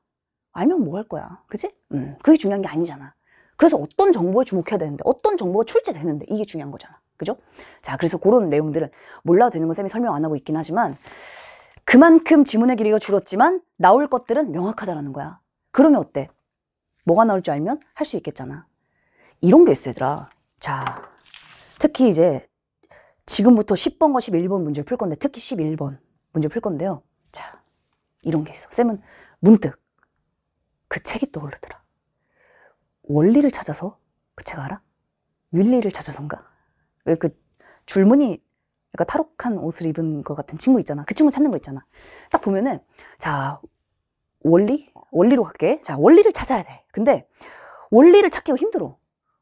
알면 뭐 할 거야 그지? 음, 그게 중요한 게 아니잖아 그래서 어떤 정보에 주목해야 되는데 어떤 정보가 출제되는데 이게 중요한 거잖아 그죠? 자 그래서 그런 내용들은 몰라도 되는 건 쌤이 설명 안 하고 있긴 하지만 그만큼 지문의 길이가 줄었지만 나올 것들은 명확하다라는 거야 그러면 어때? 뭐가 나올 줄 알면 할 수 있겠잖아. 이런 게 있어, 얘들아. 자, 특히 이제 지금부터 10번과 11번 문제를 풀 건데, 특히 11번 문제 풀 건데요. 자, 이런 게 있어. 쌤은 문득 그 책이 떠오르더라. 원리를 찾아서 그 책 알아? 윤리를 찾아서인가? 그 줄무늬 약간 그러니까 탈옥한 옷을 입은 것 같은 친구 있잖아. 그 친구 찾는 거 있잖아. 딱 보면은 자 원리 원리로 갈게. 자 원리를 찾아야 돼. 근데 원리를 찾기가 힘들어.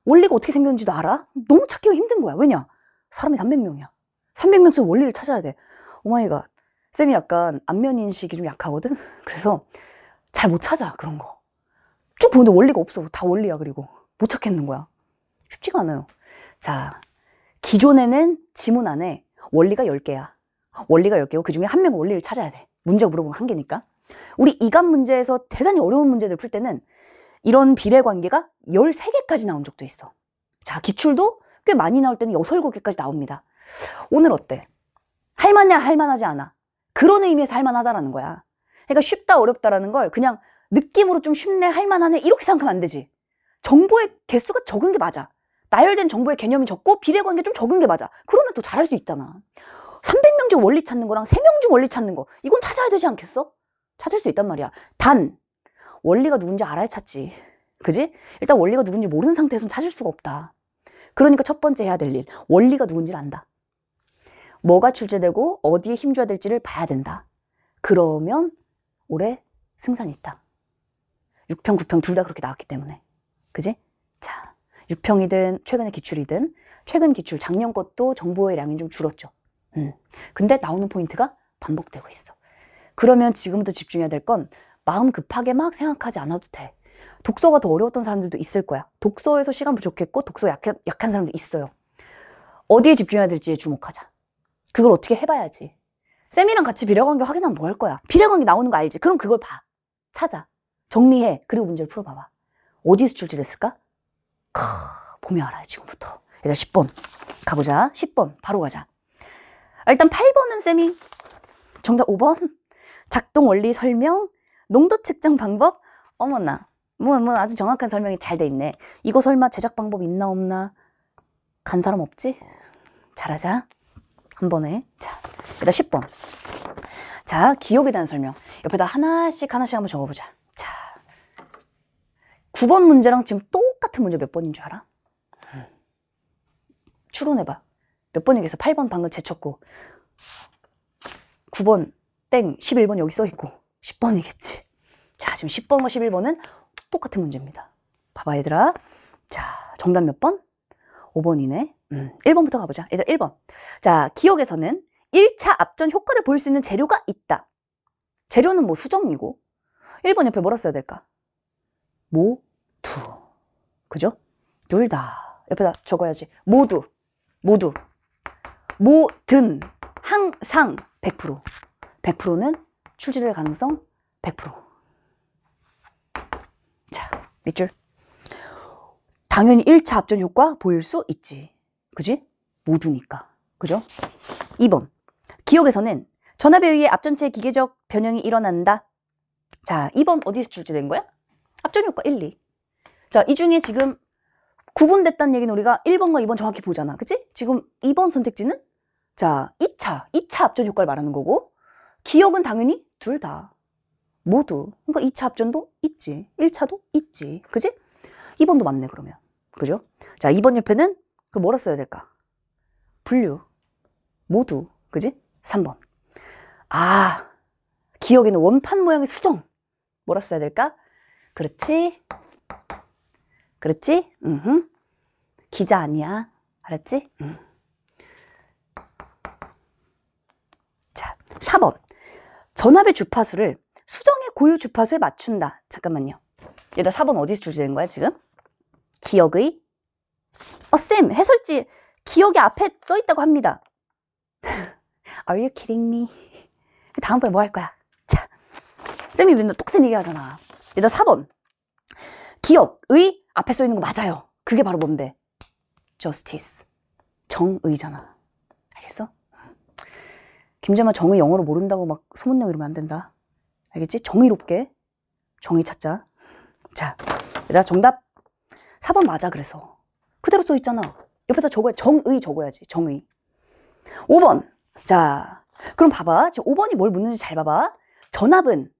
원리가 어떻게 생겼는지도 알아? 너무 찾기가 힘든 거야. 왜냐? 사람이 300명이야. 300명 속 원리를 찾아야 돼. 오마이갓. Oh 쌤이 약간 안면 인식이 좀 약하거든? 그래서 잘 못 찾아, 그런 거. 쭉 보는데 원리가 없어. 다 원리야, 그리고. 못 찾겠는 거야. 쉽지가 않아요. 자, 기존에는 지문 안에 원리가 10개야. 원리가 10개고 그 중에 한 명은 원리를 찾아야 돼. 문제가 물어보면 한 개니까. 우리 이감 문제에서 대단히 어려운 문제들 풀 때는 이런 비례 관계가 13개까지 나온 적도 있어. 자, 기출도 꽤 많이 나올 때는 6개까지 나옵니다. 오늘 어때? 할만냐 할만하지 않아. 그런 의미에서 할만하다라는 거야. 그러니까 쉽다 어렵다라는 걸 그냥 느낌으로 좀 쉽네 할만하네 이렇게 생각하면 안 되지. 정보의 개수가 적은 게 맞아. 나열된 정보의 개념이 적고 비례관계 좀 적은 게 맞아. 그러면 또 잘할 수 있잖아. 300명 중 원리 찾는 거랑 3명 중 원리 찾는 거 이건 찾아야 되지 않겠어? 찾을 수 있단 말이야. 단 원리가 누군지 알아야 찾지. 그지? 일단 원리가 누군지 모르는 상태에서는 찾을 수가 없다. 그러니까 첫 번째 해야 될 일, 원리가 누군지를 안다. 뭐가 출제되고 어디에 힘줘야 될지를 봐야 된다. 그러면 올해 승산이 있다. 6평, 9평 둘 다 그렇게 나왔기 때문에. 그지? 자, 6평이든 최근에 기출이든 최근 기출 작년 것도 정보의 양이좀 줄었죠. 음. 근데 나오는 포인트가 반복되고 있어. 그러면 지금부터 집중해야 될건 마음 급하게 막 생각하지 않아도 돼. 독서가 더 어려웠던 사람들도 있을 거야. 독서에서 시간 부족했고 독서 약한, 약한 사람도 있어요. 어디에 집중해야 될지에 주목하자. 그걸 어떻게 해봐야지. 쌤이랑 같이 비례관계 확인하면 뭐 할 거야? 비례관계 나오는 거 알지? 그럼 그걸 봐. 찾아. 정리해. 그리고 문제를 풀어봐봐. 어디에서 출제됐을까? 크, 보면 알아요, 지금부터. 일단 10번. 가보자. 10번. 바로 가자. 아, 일단 8번은 쌤이 정답 5번. 작동 원리 설명, 농도 측정 방법? 어머나 뭐, 뭐 아주 정확한 설명이 잘 돼 있네 이거 설마 제작 방법 있나 없나 간 사람 없지? 잘하자 한 번에 자 여기다 10번 자 기억에 대한 설명 옆에다 하나씩 하나씩 한번 적어보자 자 9번 문제랑 지금 똑같은 문제 몇 번인 줄 알아? 추론해봐 몇 번이겠어? 8번 방금 제쳤고 9번 땡 11번 여기 써있고 10번이겠지. 자, 지금 10번과 11번은 똑같은 문제입니다. 봐봐, 얘들아. 자, 정답 몇 번? 5번이네. 음, 1번부터 가보자. 얘들 1번. 자, 기억에서는 1차 압전 효과를 보일 수 있는 재료가 있다. 재료는 뭐 수정이고. 1번 옆에 뭐라 써야 될까? 모두. 그죠? 둘 다. 옆에다 적어야지. 모두. 모두. 모든. 항상 100%. 100%는 출진할 가능성 100%. 자, 밑줄. 당연히 1차 압전 효과 보일 수 있지. 그지? 모두니까. 그죠? 2번. 기억에서는 전압에 의해 압전체 기계적 변형이 일어난다. 자, 2번 어디서 출제된 거야? 압전 효과 1, 2. 자, 이 중에 지금 구분됐다는 얘기는 우리가 1번과 2번 정확히 보잖아. 그치? 지금 2번 선택지는 자, 2차, 2차 압전 효과를 말하는 거고 기억은 당연히 둘 다. 모두. 그러니까 2차 합전도 있지. 1차도 있지. 그지? 2번도 맞네, 그러면. 그죠? 자, 2번 옆에는 그 뭐라 써야 될까? 분류. 모두. 그지? 3번. 아, 기억에는 원판 모양의 수정. 뭐라 써야 될까? 그렇지? 그렇지? 음 기자 아니야. 알았지? 음. 자, 4번. 전압의 주파수를 수정의 고유 주파수에 맞춘다. 잠깐만요. 얘들 4번 어디서 출제된 거야 지금? 기억의? 어, 쌤 해설지 기억의 앞에 써있다고 합니다. Are you kidding me? 다음번에 뭐 할 거야? 자, 쌤이 맨날 똑같은 얘기 하잖아. 얘들 4번. 기억의 앞에 써있는 거 맞아요. 그게 바로 뭔데? justice. 정의잖아. 알겠어? 김재만 정의 영어로 모른다고 막 소문내고 이러면 안 된다. 알겠지? 정의롭게 정의 찾자. 자, 내가 정답 4번 맞아 그래서. 그대로 써 있잖아. 옆에다 적어야 정의 적어야지. 정의. 5번. 자, 그럼 봐봐. 지금 5번이 뭘 묻는지 잘 봐봐. 전압은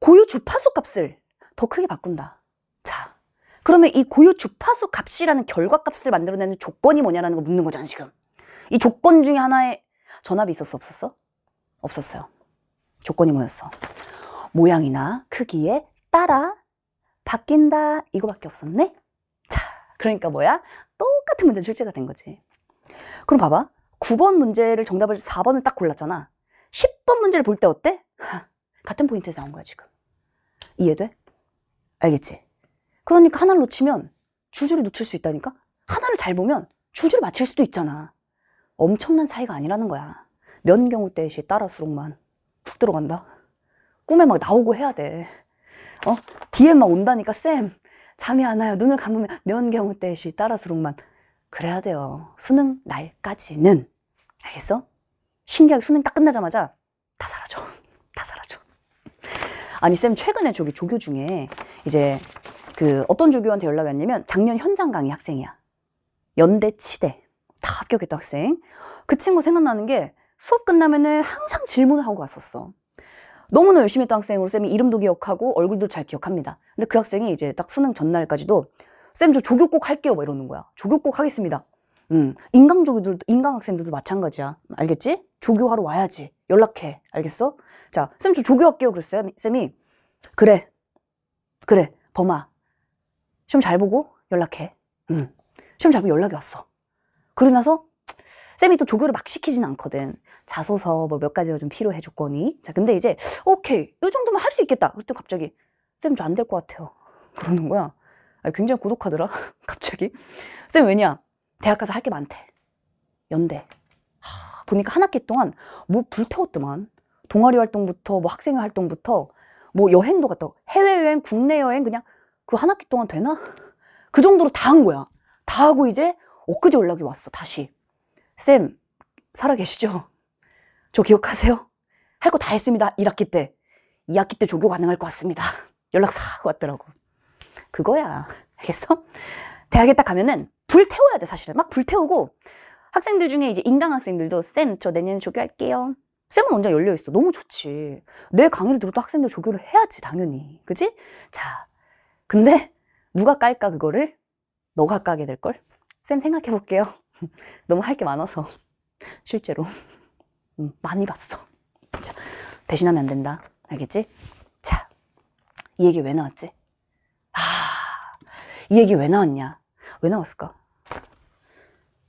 고유 주파수 값을 더 크게 바꾼다. 자, 그러면 이 고유 주파수 값이라는 결과 값을 만들어내는 조건이 뭐냐라는 걸 묻는 거잖아, 지금. 이 조건 중에 하나의 전압이 있었어 없었어? 없었어요. 조건이 뭐였어? 모양이나 크기에 따라 바뀐다 이거밖에 없었네. 자, 그러니까 뭐야? 똑같은 문제 출제가 된 거지. 그럼 봐봐. 9번 문제를 정답을 4번을 딱 골랐잖아. 10번 문제를 볼 때 어때? 하, 같은 포인트에서 나온 거야, 지금. 이해돼? 알겠지? 그러니까 하나를 놓치면 줄줄이 놓칠 수 있다니까? 하나를 잘 보면 줄줄이 맞힐 수도 있잖아. 엄청난 차이가 아니라는 거야. 면경우 때시 따라 수록만 푹 들어간다. 꿈에 막 나오고 해야 돼. 어? 뒤에 막 온다니까 쌤 잠이 안 와요. 눈을 감으면 면경우 때시 따라 수록만 그래야 돼요. 수능 날까지는 알겠어? 신기하게 수능 딱 끝나자마자 다 사라져. 다 사라져. 아니 쌤 최근에 저기 조교 중에 이제 그 어떤 조교한테 연락이 왔냐면 작년 현장 강의 학생이야. 연대 치대 다합격했다 학생. 그 친구 생각나는 게 수업 끝나면은 항상 질문을 하고 갔었어. 너무나 열심히 했던 학생으로 쌤이 이름도 기억하고 얼굴도 잘 기억합니다. 근데 그 학생이 이제 딱 수능 전날까지도 쌤 저 조교 꼭 할게요 막 이러는 거야. 조교 꼭 하겠습니다. 음, 인강 조교들 인강 학생들도 마찬가지야. 알겠지? 조교하러 와야지. 연락해. 알겠어? 자, 쌤 저 조교 할게요. 그랬어요. 쌤이 그래. 그래. 범아. 시험 잘 보고 연락해. 음. 시험 잘 보고 연락이 왔어. 그러고 나서 쌤이 또 조교를 막 시키진 않거든. 자소서 뭐 몇 가지가 좀 필요해 조건이. 자, 근데 이제 오케이 요 정도면 할 수 있겠다. 그랬더니 갑자기 쌤 저 안 될 것 같아요. 그러는 거야. 아니, 굉장히 고독하더라. 갑자기 쌤 왜냐? 대학 가서 할 게 많대. 연대. 하, 보니까 한 학기 동안 뭐 불태웠더만. 동아리 활동부터 뭐 학생 활동부터 뭐 여행도 갔다 해외 여행, 국내 여행 그냥 그 한 학기 동안 되나? 그 정도로 다 한 거야. 다 하고 이제 엊그제 연락이 왔어, 다시. 쌤, 살아계시죠? 저 기억하세요? 할 거 다 했습니다, 1학기 때. 2학기 때 조교 가능할 것 같습니다. 연락 싹 왔더라고. 그거야. 알겠어? 대학에 딱 가면은 불 태워야 돼, 사실은. 막 불 태우고 학생들 중에 이제 인강 학생들도 쌤, 저 내년에 조교할게요. 쌤은 원장 열려있어. 너무 좋지. 내 강의를 들어도 학생들 조교를 해야지, 당연히. 그지? 자, 근데 누가 깔까, 그거를? 너가 까게 될걸? 쌤 생각해 볼게요. 너무 할 게 많아서. 실제로. 음, 많이 봤어. 자, 배신하면 안 된다. 알겠지? 자, 이 얘기 왜 나왔지? 아, 이 얘기 왜 나왔냐? 왜 나왔을까?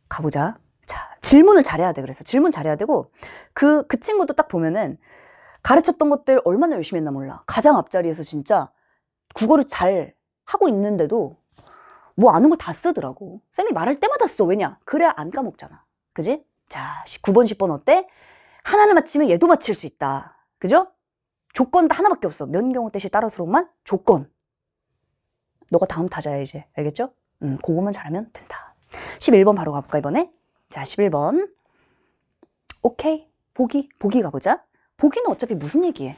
가보자. 자, 질문을 잘해야 돼. 그래서 질문 잘해야 되고, 그, 그 친구도 딱 보면은 가르쳤던 것들 얼마나 열심히 했나 몰라. 가장 앞자리에서 진짜 국어를 잘 하고 있는데도 뭐 아는 걸 다 쓰더라고. 쌤이 말할 때마다 써. 왜냐? 그래야 안 까먹잖아. 그지? 자, 9번, 10번 어때? 하나를 맞히면 얘도 맞힐 수 있다. 그죠? 조건 도 하나밖에 없어. 면경우 대시 따라수로만 조건. 너가 다음 타자야, 이제. 알겠죠? 음, 그거만 잘하면 된다. 11번 바로 가볼까, 이번에? 자, 11번. 오케이. 보기, 보기 가보자. 보기는 어차피 무슨 얘기해?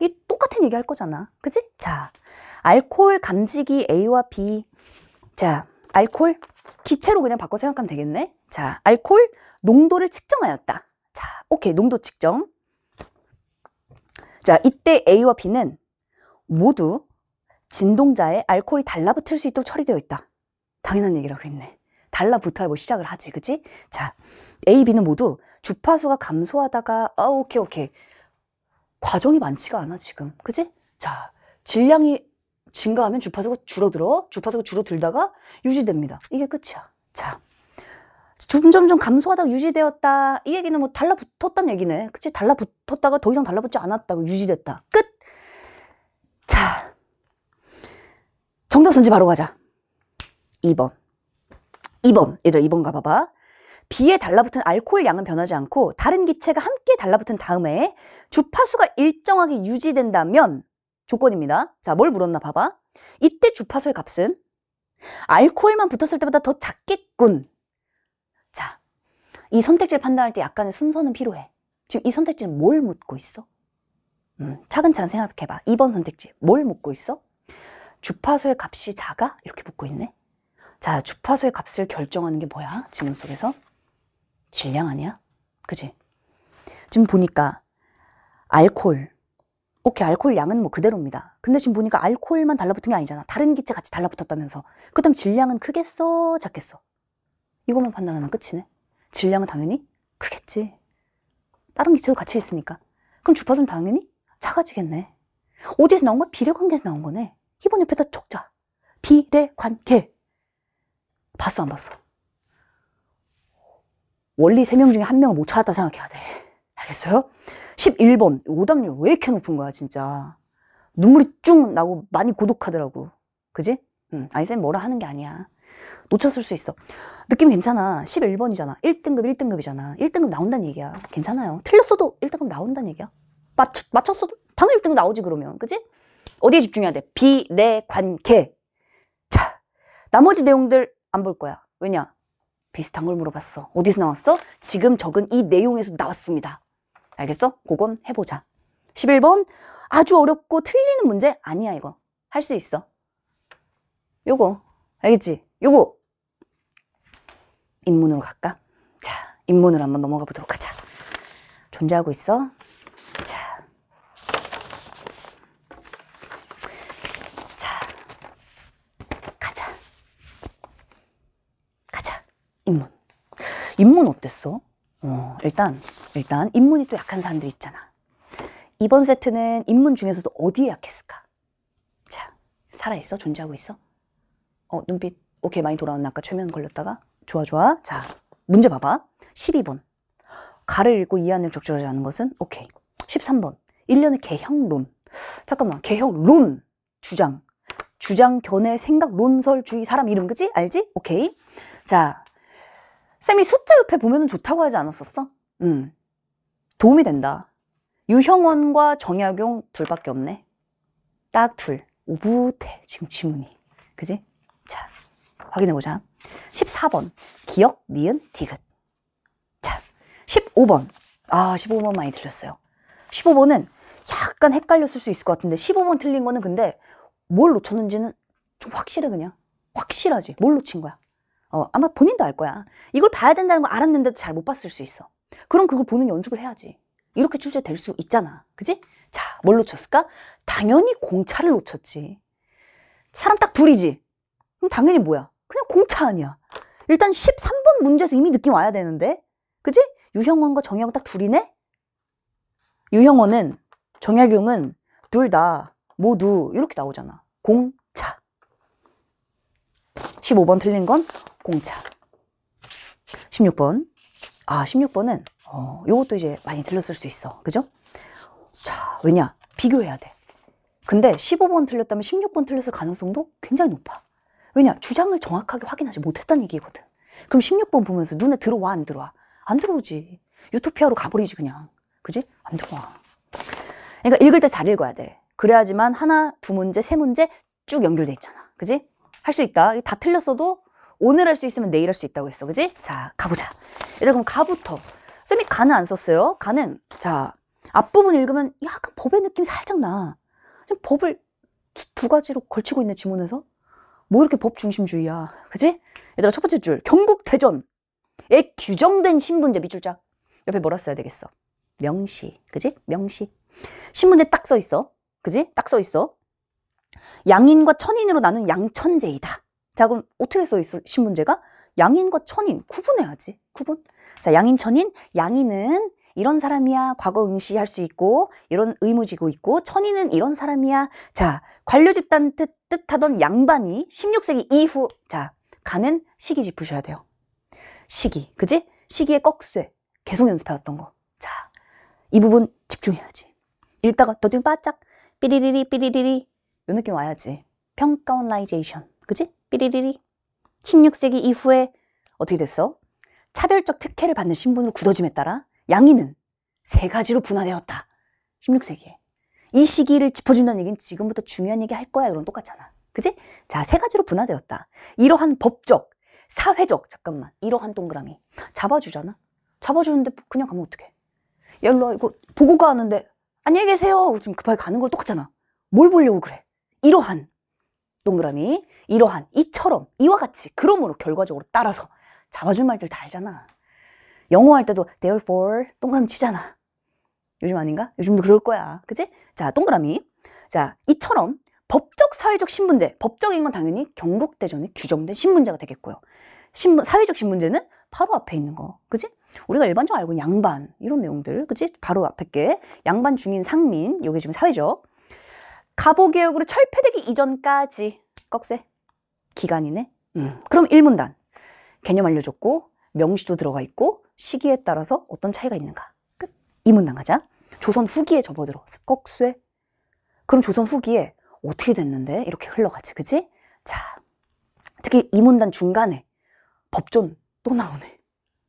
이 똑같은 얘기 할 거잖아. 그지? 자, 알코올 감지기 A와 B. 자, 알콜 기체로 그냥 바꿔 생각하면 되겠네. 자, 알콜 농도를 측정하였다. 자, 오케이. 농도 측정. 자, 이때 A와 B는 모두 진동자에 알콜이 달라붙을 수 있도록 처리되어 있다. 당연한 얘기라고 했네. 달라붙어야 뭘 뭐 시작을 하지, 그지? 자, A, B는 모두 주파수가 감소하다가, 아, 오케이, 오케이. 과정이 많지가 않아, 지금. 그지? 자, 질량이 증가하면 주파수가 줄어들어 주파수가 줄어들다가 유지됩니다 이게 끝이야 자 점점 점 감소하다가 유지되었다 이 얘기는 뭐 달라붙었단 얘기네 그치 달라붙었다가 더 이상 달라붙지 않았다고 유지됐다 끝자 정답 선지 바로 가자 2번 2번 얘들아 2번 가봐봐 비에 달라붙은 알코올 양은 변하지 않고 다른 기체가 함께 달라붙은 다음에 주파수가 일정하게 유지된다면 조건입니다. 자, 뭘 물었나 봐봐. 이때 주파수의 값은 알코올만 붙었을 때보다 더 작겠군. 자, 이 선택지를 판단할 때 약간의 순서는 필요해. 지금 이 선택지는 뭘 묻고 있어? 음, 차근차근 생각해봐. 2번 선택지. 뭘 묻고 있어? 주파수의 값이 작아? 이렇게 묻고 있네. 자, 주파수의 값을 결정하는 게 뭐야? 지문 속에서? 질량 아니야? 그지? 지금 보니까 알콜 오케이 알코올 양은 뭐 그대로입니다. 근데 지금 보니까 알코올만 달라붙은 게 아니잖아. 다른 기체 같이 달라붙었다면서. 그렇다면 질량은 크겠어 작겠어? 이것만 판단하면 끝이네. 질량은 당연히 크겠지. 다른 기체도 같이 있으니까. 그럼 주파수는 당연히 작아지겠네. 어디에서 나온 거야? 비례관계에서 나온 거네. 기본 옆에다 쪽자. 비례관계. 봤어 안 봤어? 원리 세 명 중에 한명을못 찾았다 생각해야 돼. 알겠어요? 11번 오답률 왜 이렇게 높은 거야 진짜 눈물이 쭉 나고 많이 고독하더라고 그지? 응. 아니 쌤 뭐라 하는 게 아니야 놓쳤을 수 있어 느낌 괜찮아 11번이잖아 1등급 1등급이잖아 1등급 나온다는 얘기야 괜찮아요 틀렸어도 1등급 나온다는 얘기야 맞췄, 맞췄어도 당연히 1등급 나오지 그러면 그지? 어디에 집중해야 돼? 비례관계 자 나머지 내용들 안 볼 거야 왜냐? 비슷한 걸 물어봤어 어디서 나왔어? 지금 적은 이 내용에서 나왔습니다 알겠어? 그건 해보자. 11번 아주 어렵고 틀리는 문제 아니야 이거. 할 수 있어. 요거 알겠지? 요거 입문으로 갈까? 자 입문으로 한번 넘어가 보도록 하자. 존재하고 있어. 자. 자. 가자. 가자. 입문. 입문 어땠어? 어, 일단 일단 입문이 또 약한 사람들 있잖아. 이번 세트는 입문 중에서도 어디에 약했을까? 자, 살아있어? 존재하고 있어? 어, 눈빛, 오케이, 많이 돌아왔나? 아까 최면 걸렸다가. 좋아, 좋아. 자, 문제 봐봐. 12번. 가를 읽고 이안을 적절하지 않은 것은? 오케이. 13번. 1년의 개혁론. 잠깐만, 개혁론. 주장. 주장, 견해, 생각, 논설 주의, 사람 이름, 그지? 알지? 오케이. 자, 쌤이 숫자 옆에 보면 은 좋다고 하지 않았었어? 음. 도움이 된다. 유형원과 정약용 둘밖에 없네. 딱 둘. 오붓해. 지금 지문이. 그지? 자, 확인해보자. 14번. 기억, 니은, 디귿. 자, 15번. 아, 15번 많이 들렸어요. 15번은 약간 헷갈렸을 수 있을 것 같은데 15번 틀린 거는 근데 뭘 놓쳤는지는 좀 확실해 그냥 확실하지 뭘 놓친 거야 어 아마 본인도 알 거야 이걸 봐야 된다는 거 알았는데도 잘 못 봤을 수 있어 그럼 그걸 보는 연습을 해야지. 이렇게 출제될 수 있잖아. 그지? 자, 뭘 놓쳤을까? 당연히 공차를 놓쳤지. 사람 딱 둘이지. 그럼 당연히 뭐야? 그냥 공차 아니야. 일단 13번 문제에서 이미 느낌 와야 되는데. 그지? 유형원과 정약용 딱 둘이네? 유형원은 정약용은 둘 다 모두 이렇게 나오잖아. 공차. 15번 틀린 건 공차. 16번 아 16번은 어, 요것도 이제 많이 들렸을 수 있어 그죠? 자 왜냐 비교해야 돼 근데 15번 틀렸다면 16번 틀렸을 가능성도 굉장히 높아 왜냐 주장을 정확하게 확인하지 못했다는 얘기거든 그럼 16번 보면서 눈에 들어와 안 들어와? 안 들어오지 유토피아로 가버리지 그냥 그지? 안 들어와 그러니까 읽을 때 잘 읽어야 돼 그래야지만 하나, 두 문제, 세 문제 쭉 연결돼 있잖아 그지? 할 수 있다 다 틀렸어도 오늘 할 수 있으면 내일 할 수 있다고 했어. 그지? 자, 가보자. 얘들 그럼 가부터. 쌤이 가는 안 썼어요. 가는. 자, 앞부분 읽으면 약간 법의 느낌 살짝 나. 지금 법을 두 가지로 걸치고 있는 지문에서. 뭐 이렇게 법 중심주의야. 그지? 얘들아, 첫 번째 줄. 경국 대전에 규정된 신분제 밑줄자. 옆에 뭐라 써야 되겠어? 명시. 그지? 명시. 신분제 딱 써 있어. 그지? 딱 써 있어. 양인과 천인으로 나눈 양천제이다. 자 그럼 어떻게 써 있어 신문제가? 양인과 천인 구분해야지 구분 자 양인 천인 양인은 이런 사람이야 과거 응시할 수 있고 이런 의무지고 있고 천인은 이런 사람이야 자 관료 집단 뜻, 뜻하던 양반이 16세기 이후 자 가는 시기 짚으셔야 돼요 시기 그지? 시기의 꺽쇠 계속 연습해왔던 거 자 이 부분 집중해야지 읽다가 더듬 바짝 삐리리리 삐리리리 요 느낌 와야지 평가온라이제이션 그지? 삐리리리 16세기 이후에 어떻게 됐어? 차별적 특혜를 받는 신분으로 굳어짐에 따라 양인은 세 가지로 분화되었다 16세기에 이 시기를 짚어준다는 얘기는 지금부터 중요한 얘기 할 거야 이런 똑같잖아 그지? 자세 가지로 분화되었다 이러한 법적 사회적 잠깐만 이러한 동그라미 잡아주잖아 잡아주는데 그냥 가면 어떡해 야 일로 와 이거 보고 가는데 안녕히 계세요 지금 급하게 가는 걸 똑같잖아 뭘 보려고 그래 이러한 동그라미 이러한 이처럼 이와 같이 그러므로 결과적으로 따라서 잡아줄 말들 다 알잖아 영어 할 때도 therefore 동그라미 치잖아 요즘 아닌가? 요즘도 그럴 거야 그치? 자 동그라미 자 이처럼 법적 사회적 신분제 법적인 건 당연히 경국대전에 규정된 신분제가 되겠고요 신분, 사회적 신분제는 바로 앞에 있는 거 그치? 우리가 일반적으로 알고 있는 양반 이런 내용들 그치? 바로 앞에 게 양반 중인 상민 요게 지금 사회적 갑오 개혁으로 철폐되기 이전까지 꺽쇠 기간이네. 음. 그럼 1문단 개념 알려줬고 명시도 들어가 있고 시기에 따라서 어떤 차이가 있는가. 끝. 2문단 가자. 조선 후기에 접어들어 꺽쇠. 그럼 조선 후기에 어떻게 됐는데 이렇게 흘러가지, 그지? 자, 특히 2문단 중간에 법전또 나오네.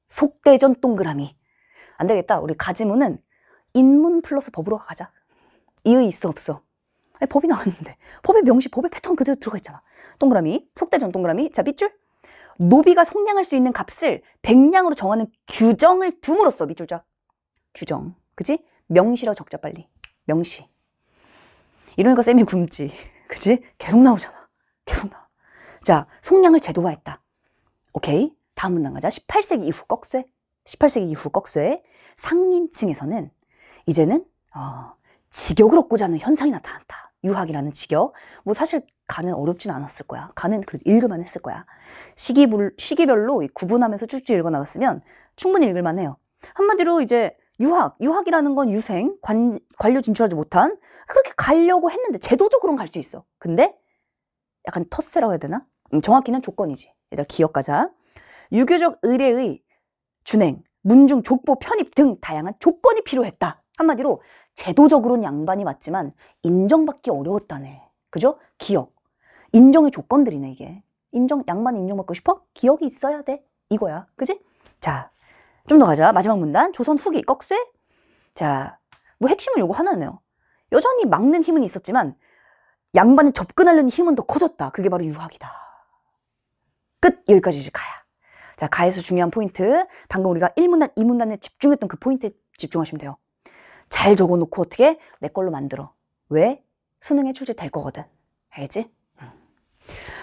속대전 동그라미. 안 되겠다. 우리 가지문은 인문 플러스 법으로 가자. 이의 있어 없어. 아니, 법이 나왔는데 법의 명시, 법의 패턴 그대로 들어가 있잖아 동그라미, 속대전 동그라미, 자 밑줄 노비가 속량할 수 있는 값을 백량으로 정하는 규정을 둠으로써 밑줄자 규정, 그지? 명시라 적자 빨리 명시 이러니까 쌤이 굶지 그지? 계속 나오잖아 계속 나와 자 속량을 제도화했다 오케이 다음 문단 가자 18세기 이후 꺽쇠 18세기 이후 꺽쇠 상인층에서는 이제는 어, 직역을 얻고자 하는 현상이 나타났다 유학이라는 직역. 뭐 사실 간은 어렵진 않았을 거야. 간은 그래도 읽을만 했을 거야. 시기불, 시기별로 구분하면서 쭉쭉 읽어 나갔으면 충분히 읽을만 해요. 한마디로 이제 유학, 유학이라는 건 유생, 관, 관료 진출하지 못한 그렇게 가려고 했는데 제도적으로는 갈 수 있어. 근데 약간 텃세라고 해야 되나? 음, 정확히는 조건이지. 얘들 기억가자. 유교적 의뢰의 준행, 문중, 족보, 편입 등 다양한 조건이 필요했다. 한마디로 제도적으로는 양반이 맞지만 인정받기 어려웠다네. 그죠? 기억. 인정의 조건들이네 이게. 인정, 양반 인정받고 싶어? 기억이 있어야 돼. 이거야. 그지? 자, 좀 더 가자. 마지막 문단. 조선 후기 꺽쇠? 자, 뭐 핵심은 요거 하나네요. 여전히 막는 힘은 있었지만 양반에 접근하려는 힘은 더 커졌다. 그게 바로 유학이다. 끝! 여기까지 이제 가야. 자, 가에서 중요한 포인트. 방금 우리가 1문단, 2문단에 집중했던 그 포인트에 집중하시면 돼요. 잘 적어놓고 어떻게 내 걸로 만들어. 왜? 수능에 출제될 거거든. 알지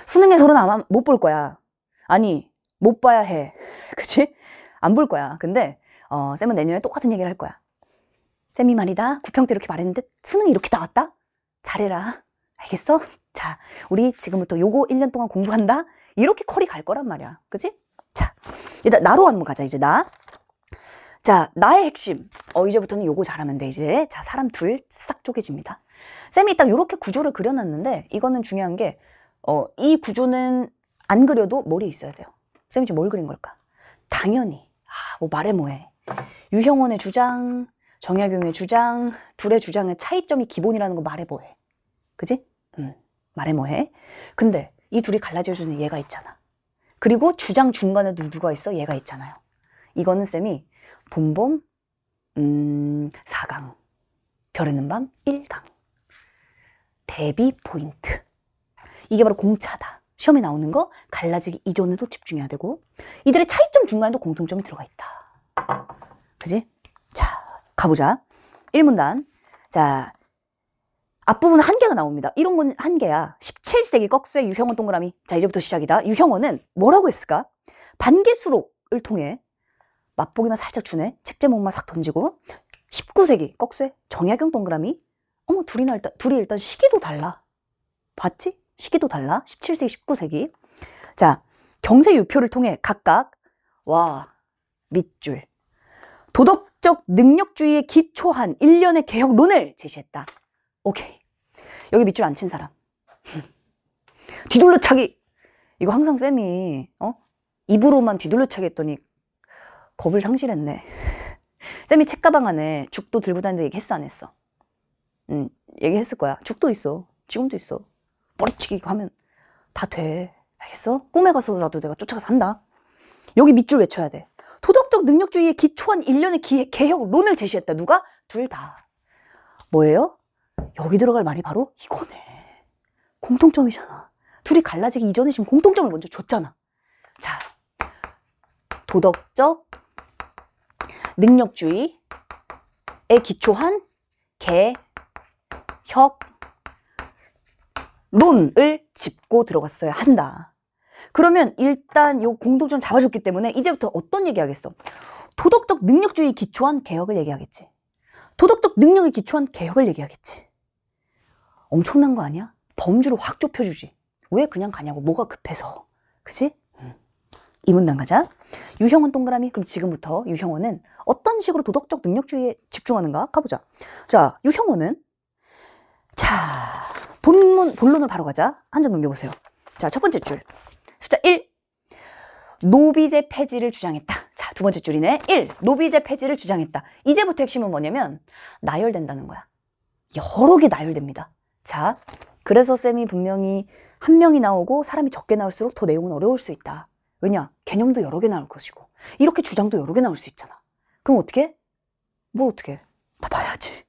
수능에 서는 아마 못 볼 거야. 아니, 못 봐야 해. 그치? 안 볼 거야. 근데, 어, 쌤은 내년에 똑같은 얘기를 할 거야. 쌤이 말이다. 구평 때 이렇게 말했는데 수능이 이렇게 나왔다? 잘해라. 알겠어? 자, 우리 지금부터 요거 1년 동안 공부한다? 이렇게 컬리갈 거란 말이야. 그지? 자, 일단 나로 한번 가자, 이제 나. 자, 나의 핵심. 어, 이제부터는 요거 잘하면 돼, 이제. 자, 사람 둘 싹 쪼개집니다. 쌤이 딱요렇게 구조를 그려놨는데, 이거는 중요한 게, 어, 이 구조는 안 그려도 머리에 있어야 돼요. 쌤이 지금 뭘 그린 걸까? 당연히. 아, 뭐 말해 뭐해. 유형원의 주장, 정약용의 주장, 둘의 주장의 차이점이 기본이라는 거 말해 뭐해. 그지? 음, 말해 뭐해. 근데 이 둘이 갈라져주는 얘가 있잖아. 그리고 주장 중간에도 누가 있어? 얘가 있잖아요. 이거는 쌤이 봄봄 음, 4강 겨루는 밤 1강 데뷔 포인트 이게 바로 공차다 시험에 나오는 거 갈라지기 이전에도 집중해야 되고 이들의 차이점 중간에도 공통점이 들어가 있다 그지? 자 가보자 1문단 자 앞부분은 한 개가 나옵니다. 이런 건 한 개야. 17세기 꺽쇠 유형원 동그라미. 자, 이제부터 시작이다. 유형원은 뭐라고 했을까? 반개수록을 통해 맛보기만 살짝 주네. 책 제목만 싹 던지고. 19세기 꺽쇠 정약용 동그라미. 어머 둘이나 일단 둘이 일단 시기도 달라. 봤지? 시기도 달라. 17세기, 19세기. 자, 경세 유표를 통해 각각 와 밑줄 도덕적 능력주의에 기초한 일련의 개혁론을 제시했다. 오케이. 여기 밑줄 안 친 사람. 뒤돌려차기. 이거 항상 쌤이 어? 입으로만 뒤돌려차기 했더니 겁을 상실했네. 쌤이 책가방 안에 죽도 들고 다니는데 얘기했어 안 했어? 응, 얘기했을 거야. 죽도 있어. 지금도 있어. 머리치기 하면 다 돼. 알겠어? 꿈에 가서라도 내가 쫓아가서 한다. 여기 밑줄 외쳐야 돼. 도덕적 능력주의에 기초한 일련의 기, 개혁론을 제시했다. 누가? 둘 다. 뭐예요? 여기 들어갈 말이 바로 이거네. 공통점이잖아. 둘이 갈라지기 이전에 지금 공통점을 먼저 줬잖아. 자, 도덕적 능력주의에 기초한 개혁론을 짚고 들어갔어야 한다. 그러면 일단 요 공통점 잡아줬기 때문에 이제부터 어떤 얘기하겠어? 도덕적 능력주의 기초한 개혁을 얘기하겠지. 도덕적 능력에 기초한 개혁을 얘기하겠지. 엄청난 거 아니야? 범주를 확 좁혀주지. 왜 그냥 가냐고. 뭐가 급해서. 그치 이문당하자. 유형원 동그라미. 그럼 지금부터 유형원은 어떤 식으로 도덕적 능력주의에 집중하는가 가보자. 자, 유형원은 자, 본문 본론을 바로 가자. 한점 넘겨 보세요. 자, 첫 번째 줄. 숫자 1. 노비제 폐지를 주장했다. 자, 두 번째 줄이네. 1. 노비제 폐지를 주장했다. 이제부터 핵심은 뭐냐면 나열된다는 거야. 여러 개 나열됩니다. 자, 그래서 쌤이 분명히 한 명이 나오고 사람이 적게 나올수록 더 내용은 어려울 수 있다. 왜냐? 개념도 여러 개 나올 것이고 이렇게 주장도 여러 개 나올 수 있잖아 그럼 어떻게? 뭘 어떻게? 다 봐야지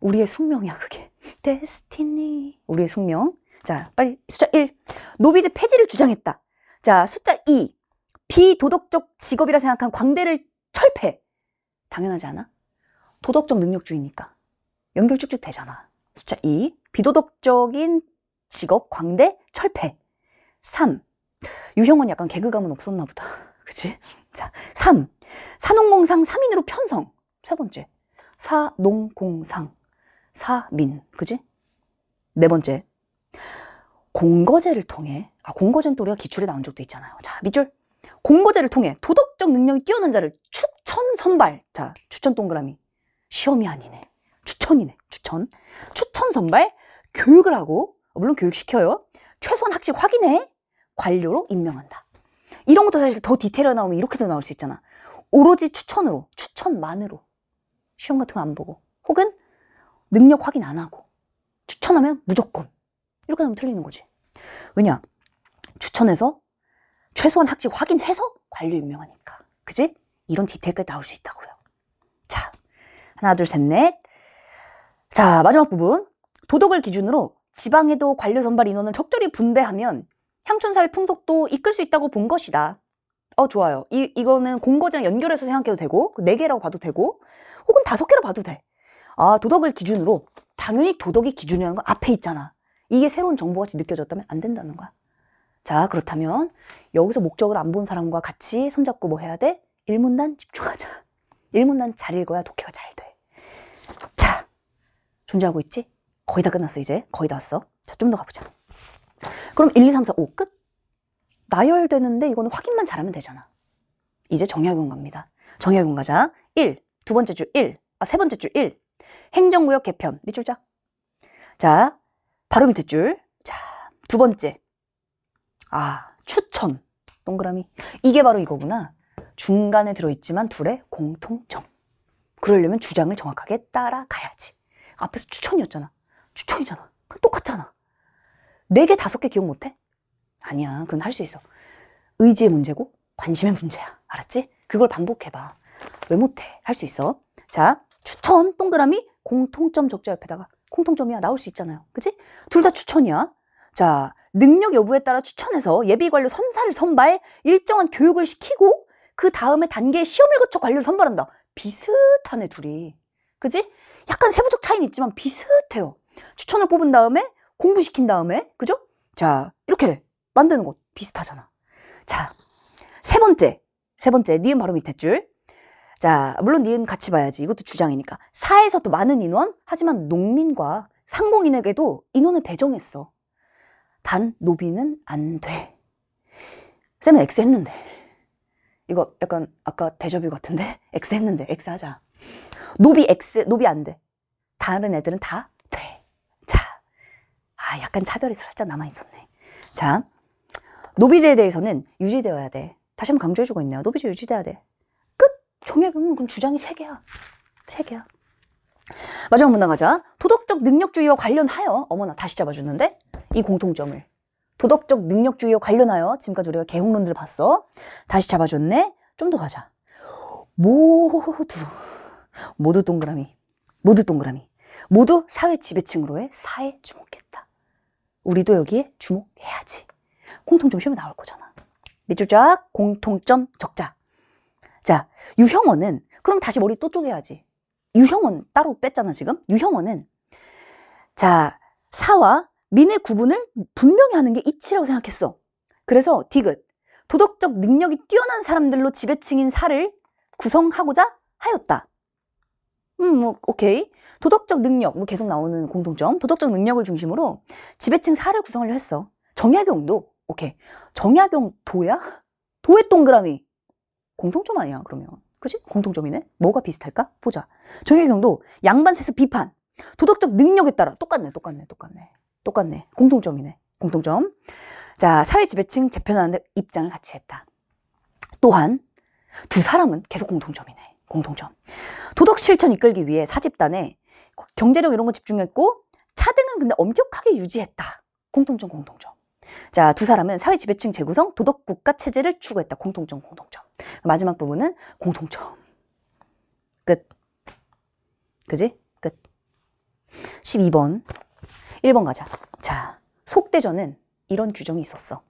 우리의 숙명이야 그게 데스티니 우리의 숙명 자 빨리 숫자 1 노비제 폐지를 주장했다 자 숫자 2 비도덕적 직업이라 생각한 광대를 철폐 당연하지 않아? 도덕적 능력주의니까 연결 쭉쭉 되잖아 숫자 2 비도덕적인 직업 광대 철폐 3 유형은 약간 개그감은 없었나 보다. 그치? 자, 3. 사농공상 3인으로 편성. 세 번째. 사농공상. 사민. 그지? 네 번째. 공거제를 통해. 아, 공거제는 또 우리가 기출에 나온 적도 있잖아요. 자, 밑줄. 공거제를 통해 도덕적 능력이 뛰어난 자를 추천 선발. 자, 추천 동그라미. 시험이 아니네. 추천이네. 추천. 추천 선발. 교육을 하고, 어, 물론 교육시켜요. 최소한 학식 확인해. 관료로 임명한다. 이런 것도 사실 더 디테일하게 나오면 이렇게도 나올 수 있잖아. 오로지 추천으로, 추천만으로. 시험 같은 거 안 보고. 혹은 능력 확인 안 하고. 추천하면 무조건. 이렇게 하면 틀리는 거지. 왜냐? 추천해서 최소한 학직 확인해서 관료 임명하니까. 그지? 이런 디테일까지 나올 수 있다고요. 자, 하나, 둘, 셋, 넷. 자, 마지막 부분. 도덕을 기준으로 지방에도 관료 선발 인원을 적절히 분배하면 향촌사회 풍속도 이끌 수 있다고 본 것이다. 어 좋아요. 이, 이거는 공거지랑 연결해서 생각해도 되고 그 네 개라고 봐도 되고 혹은 다섯 개로 봐도 돼. 아 도덕을 기준으로 당연히 도덕이 기준이라는 건 앞에 있잖아. 이게 새로운 정보같이 느껴졌다면 안 된다는 거야. 자 그렇다면 여기서 목적을 안 본 사람과 같이 손잡고 뭐 해야 돼? 일문단 집중하자. 일문단 잘 읽어야 독해가 잘 돼. 자 존재하고 있지? 거의 다 끝났어 이제 거의 다 왔어. 자좀 더 가보자. 그럼 1, 2, 3, 4, 5 끝? 나열되는데 이거는 확인만 잘하면 되잖아. 이제 정약용 갑니다. 정약용 가자. 1. 두 번째 줄 1. 아, 세 번째 줄 1. 행정구역 개편. 밑줄 짝. 자, 바로 밑에 줄. 자, 두 번째. 아, 추천. 동그라미. 이게 바로 이거구나. 중간에 들어있지만 둘의 공통점. 그러려면 주장을 정확하게 따라가야지. 앞에서 추천이었잖아. 추천이잖아. 똑같잖아. 네 개, 다섯 개 기억 못해? 아니야, 그건 할 수 있어. 의지의 문제고 관심의 문제야. 알았지? 그걸 반복해봐. 왜 못해? 할 수 있어. 자, 추천 동그라미 공통점 적자 옆에다가 공통점이야. 나올 수 있잖아요. 그치? 둘다 추천이야. 자, 능력 여부에 따라 추천해서 예비관료 선사를 선발, 일정한 교육을 시키고 그 다음에 단계 시험을 거쳐 관료를 선발한다. 비슷하네, 둘이. 그지? 약간 세부적 차이는 있지만 비슷해요. 추천을 뽑은 다음에 공부시킨 다음에 그죠? 자 이렇게 만드는 것 비슷하잖아 자 세 번째 세 번째 니은 바로 밑에 줄 자, 물론 니은 같이 봐야지. 이것도 주장이니까. 사에서 또 많은 인원, 하지만 농민과 상공인에게도 인원을 배정했어. 단 노비는 안 돼. 쌤은 X 했는데. 이거 약간 아까 대접이 같은데? X 했는데. X 하자. 노비 X, 노비 안 돼. 다른 애들은 다 아, 약간 차별이 살짝 남아있었네. 자, 노비제에 대해서는 유지되어야 돼. 다시 한번 강조해주고 있네요. 노비제 유지돼야 돼. 끝! 종금은 그럼 주장이 3개야3개야 마지막 문단 가자. 도덕적 능력주의와 관련하여, 어머나, 다시 잡아주는데? 이 공통점을. 도덕적 능력주의와 관련하여, 지금까지 우리가 개홍론들을 봤어. 다시 잡아줬네? 좀 더 가자. 모두, 모두 동그라미, 모두 동그라미, 모두 사회 지배층으로의 사회 주목했다. 우리도 여기에 주목해야지. 공통점 시험에 나올 거잖아. 밑줄 쫙 공통점 적자. 자, 유형어는 그럼 다시 머리 또 쪼개야지. 유형어는 따로 뺐잖아 지금. 유형어는 자 사와 민의 구분을 분명히 하는 게 이치라고 생각했어. 그래서 디귿 도덕적 능력이 뛰어난 사람들로 지배층인 사를 구성하고자 하였다. 음, 뭐, 오케이. 도덕적 능력, 뭐 계속 나오는 공통점. 도덕적 능력을 중심으로 지배층 사를 구성을 했어. 정약용도, 오케이. 정약용 도야? 도의 동그라미. 공통점 아니야, 그러면. 그지? 공통점이네? 뭐가 비슷할까? 보자. 정약용도 양반 세습 비판. 도덕적 능력에 따라 똑같네, 똑같네, 똑같네. 똑같네. 공통점이네. 공통점. 자, 사회 지배층 재편하는 입장을 같이 했다. 또한 두 사람은 계속 공통점이네. 공통점. 도덕 실천 이끌기 위해 사집단에 경제력 이런 거 집중했고 차등은 근데 엄격하게 유지했다. 공통점 공통점. 자, 두 사람은 사회 지배층 재구성, 도덕 국가 체제를 추구했다. 공통점 공통점. 마지막 부분은 공통점. 끝. 그지? 끝. 12번. 1번 가자. 자, 속대전은 이런 규정이 있었어.